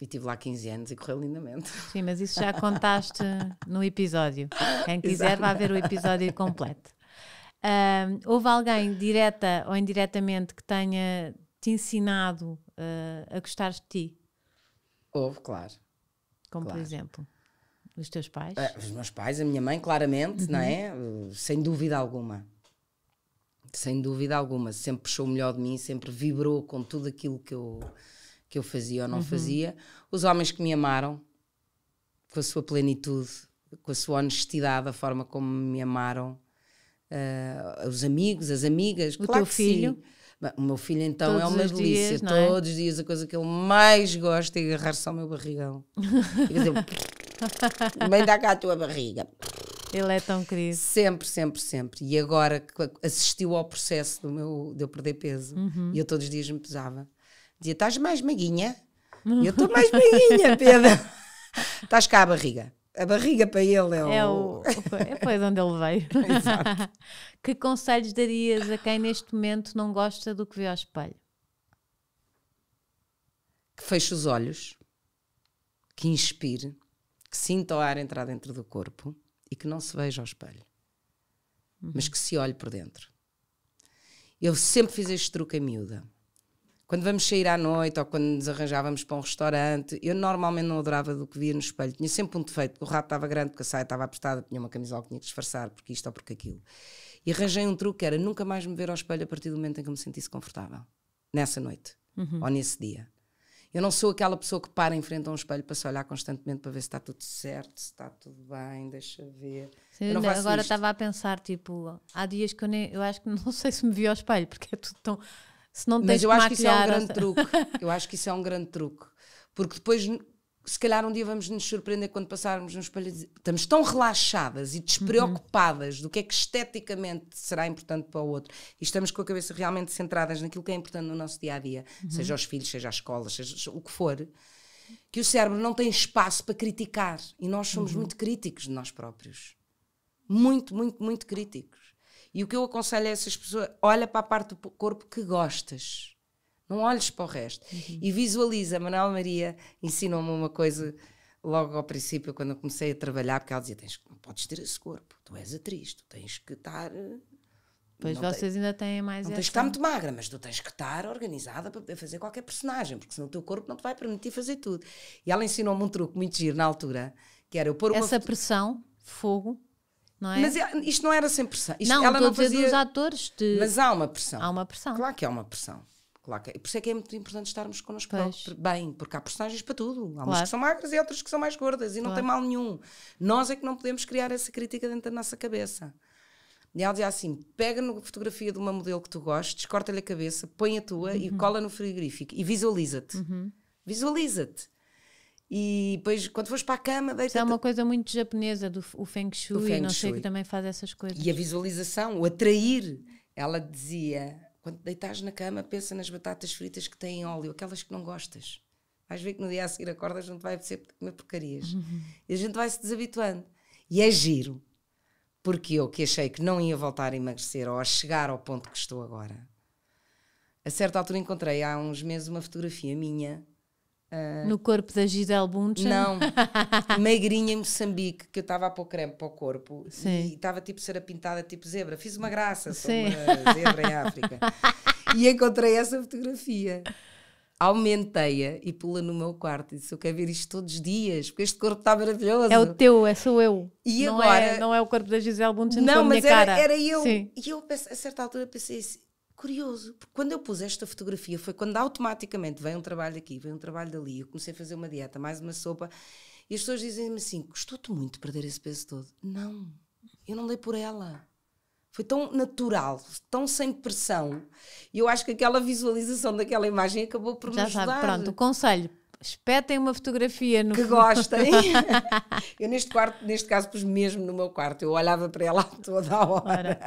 E tive lá 15 anos e correu lindamente. Sim, mas isso já contaste no episódio. Quem quiser Exato. vai ver o episódio completo. Um, houve alguém, direta ou indiretamente, que tenha te ensinado uh, a gostar de ti? Houve, claro. Como claro. por exemplo? Os teus pais? Uh, os meus pais, a minha mãe, claramente, uhum. não é? Uh, sem dúvida alguma sem dúvida alguma. Sempre puxou o melhor de mim, sempre vibrou com tudo aquilo que eu, que eu fazia ou não uhum. fazia. Os homens que me amaram, com a sua plenitude, com a sua honestidade, a forma como me amaram. Uh, os amigos, as amigas, o claro teu filho. O meu filho, então, todos é uma delícia. Dias, é? Todos os dias, a coisa que ele mais gosta é agarrar só o meu barrigão. Quer dizer, vem dar cá a tua barriga. Ele é tão querido. Sempre, sempre, sempre. E agora assistiu ao processo do meu, de eu perder peso uhum. e eu todos os dias me pesava. Dizia: Estás mais maguinha? Uhum. eu estou mais maguinha, Pedro. Estás cá a barriga. A barriga para ele é, é o. o é pois de onde ele veio. Exato. que conselhos darias a quem neste momento não gosta do que vê ao espelho? Que feche os olhos, que inspire, que sinta o ar entrar dentro do corpo e que não se veja ao espelho, uhum. mas que se olhe por dentro. Eu sempre fiz este truque em miúda. Quando vamos sair à noite ou quando nos arranjávamos para um restaurante, eu normalmente não adorava do que via no espelho. Tinha sempre um defeito, o rato estava grande, porque a saia estava apertada, tinha uma camisola que tinha que disfarçar, porque isto ou porque aquilo. E arranjei um truque que era nunca mais me ver ao espelho a partir do momento em que eu me sentisse confortável. Nessa noite, uhum. ou nesse dia. Eu não sou aquela pessoa que para em frente a um espelho para se olhar constantemente para ver se está tudo certo, se está tudo bem, deixa ver. Sim, agora estava a pensar, tipo, há dias que eu nem. Eu acho que não sei se me vi ao espelho, porque é tudo tão. Se não tens Mas eu acho que isso é um grande truque. Eu acho que isso é um grande truque. Porque depois se calhar um dia vamos nos surpreender quando passarmos nos palhaços. Estamos tão relaxadas e despreocupadas uhum. do que é que esteticamente será importante para o outro e estamos com a cabeça realmente centradas naquilo que é importante no nosso dia a dia, uhum. seja os filhos, seja a escola, seja o que for, que o cérebro não tem espaço para criticar e nós somos uhum. muito críticos de nós próprios. Muito, muito, muito críticos. E o que eu aconselho a é essas pessoas, olha para a parte do corpo que gostas não olhes para o resto. Uhum. E visualiza. Manuel Maria ensinou-me uma coisa logo ao princípio, quando eu comecei a trabalhar, porque ela dizia: tens, não podes ter esse corpo, tu és atriz, tu tens que estar. Eh, pois não vocês tem, ainda têm mais. Não tens que estar muito magra, mas tu tens que estar organizada para poder fazer qualquer personagem, porque senão o teu corpo não te vai permitir fazer tudo. E ela ensinou-me um truque muito giro na altura, que era eu pôr uma. Essa pressão, fogo. Não é? Mas é, isto não era sem pressão. Isto, não, ela não fazia... dos atores. De... Mas há uma pressão. Há uma pressão. Claro que há uma pressão. Claro que, é. por isso é que é muito importante estarmos connosco pois. bem, porque há personagens para tudo. Há claro. umas que são magras e outras que são mais gordas e claro. não tem mal nenhum. Nós é que não podemos criar essa crítica dentro da nossa cabeça. E ela dizia assim: pega na fotografia de uma modelo que tu gostes, corta-lhe a cabeça, põe a tua uhum. e cola no frigorífico e visualiza-te. Uhum. Visualiza-te. E depois, quando fores para a cama, deita Isso é uma coisa muito japonesa do o Feng Shui, feng shui. não sei que também faz essas coisas. E a visualização, o atrair. Ela dizia: quando deitares na cama, pensa nas batatas fritas que têm óleo, aquelas que não gostas. Vais ver que no dia a seguir acordas, não te vai apetecer comer porcarias. Uhum. E a gente vai se desabituando. E é giro, porque eu que achei que não ia voltar a emagrecer ou a chegar ao ponto que estou agora, a certa altura encontrei há uns meses uma fotografia minha Uh, no corpo da Gisele Bundchen? Não, magrinha em Moçambique, que eu estava a pôr creme para o corpo Sim. e estava tipo cera pintada, tipo zebra. Fiz uma graça, sou uma zebra em África. e encontrei essa fotografia. Aumentei-a e pula no meu quarto. E disse: Eu quero ver isto todos os dias, porque este corpo está maravilhoso. É o teu, é sou eu. E não é, agora. É, não é o corpo da Gisele Bundchen, não, mas era, cara. era eu. Sim. E eu, a certa altura, pensei assim curioso, porque quando eu pus esta fotografia foi quando automaticamente vem um trabalho aqui, vem um trabalho dali, eu comecei a fazer uma dieta, mais uma sopa, e as pessoas dizem-me assim: custou-te muito perder esse peso todo? Não, eu não dei por ela. Foi tão natural, tão sem pressão. E eu acho que aquela visualização daquela imagem acabou por Já me ajudar. Já sabe, pronto, o conselho Espetem uma fotografia no Que gostem. eu neste quarto, neste caso, pus mesmo no meu quarto. Eu olhava para ela toda a hora.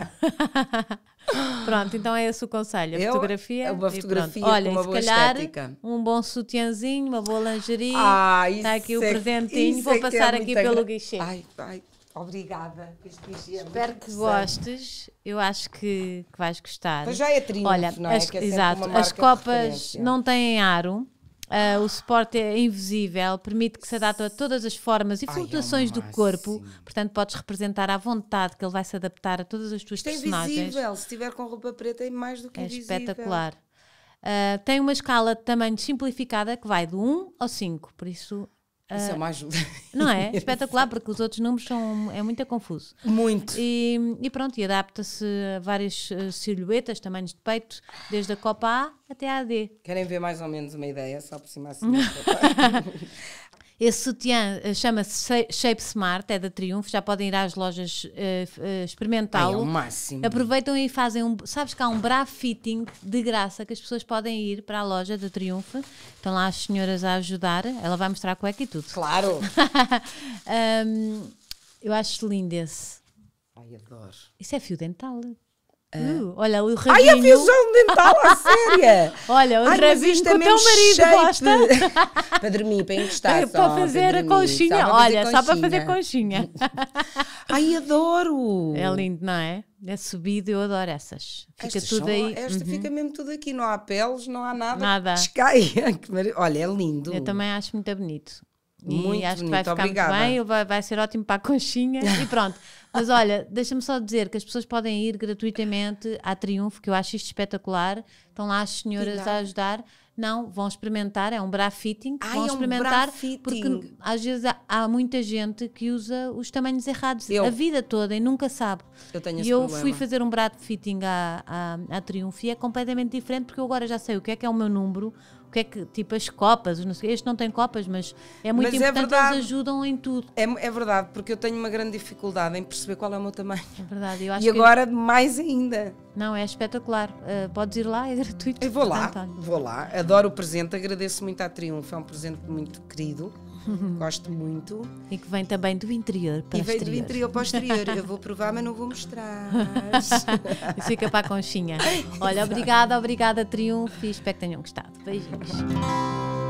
pronto, então é esse o conselho. A eu, fotografia. É uma fotografia Olha, uma boa calhar, estética. Um bom sutiãzinho, uma boa lingerie. Ah, Está aqui é, o presentinho. Vou é, é passar é aqui pelo guichê. Ai, ai, Obrigada. É Espero que gostes. Eu acho que, que vais gostar. já é triunfo, Olha, não é? As, exato. as copas não têm aro. Uh, o suporte é invisível, permite que se adapte a todas as formas e flutuações é do corpo, portanto podes representar à vontade que ele vai se adaptar a todas as tuas Isto é personagens. é invisível, se estiver com roupa preta é mais do que é invisível. É espetacular. Uh, tem uma escala de tamanho simplificada que vai do 1 ao 5, por isso isso é ah, uma ajuda. Não é? Espetacular, porque os outros números são é muito confuso. Muito. E, e pronto, e adapta-se a várias eh, silhuetas, tamanhos de peito, desde a Copa A até a AD. Querem ver mais ou menos uma ideia, só aproximar-se da Copa esse sutiã eh, chama-se Shape Smart, é da Triunfo, já podem ir às lojas uh, experimentá-lo. É o máximo. Aproveitam e fazem um. Sabes que há um bra fitting de graça que as pessoas podem ir para a loja da Triunfo. Estão lá as senhoras a ajudar. Ela vai mostrar a cueca e tudo. Claro! um, eu acho lindo esse. Ai, adoro. Isso é fio dental. Uh, uh, olha, o rabinho... Ai, a visão dental, a séria! olha, o Ai, rabinho que é o teu marido shape. gosta. para dormir, para encostar Para fazer a conchinha, olha, só para fazer conchinha. Ai, adoro! É lindo, não é? É subido, eu adoro essas. Fica esta tudo só, aí. Esta uhum. fica mesmo tudo aqui, não há peles, não há nada. Nada. Descaia. Olha, é lindo. Eu também acho muito bonito. E muito acho bonito. que vai ficar Obrigada. muito bem, vai, vai ser ótimo para a conchinha e pronto. Mas olha, deixa-me só dizer que as pessoas podem ir gratuitamente à Triunfo, que eu acho isto espetacular. Estão lá as senhoras a ajudar. Não, vão experimentar, é um bra fitting. Ai, vão é um experimentar porque às vezes há, há, muita gente que usa os tamanhos errados eu, a vida toda e nunca sabe. Eu tenho E eu problema. fui fazer um bra fitting à, à, à Triunfo e é completamente diferente porque eu agora já sei o que é que é o meu número, que é que, tipo, as copas, não sei, este não tem copas, mas é muito mas é importante, é verdade, eles ajudam em tudo. É, é, verdade, porque eu tenho uma grande dificuldade em perceber qual é o meu tamanho. É verdade, eu acho E agora eu... mais ainda. Não, é espetacular. Uh, podes ir lá, é gratuito. Eu vou lá, Portanto, vou lá. Adoro o presente, agradeço muito à Triunfo, é um presente muito querido. Uhum. gosto muito. E que vem também do interior para o exterior. E vem do interior para o exterior. Eu vou provar, mas não vou mostrar. Fica para a conchinha. Olha, obrigada, obrigada, Triunfo e espero que tenham gostado. Beijinhos.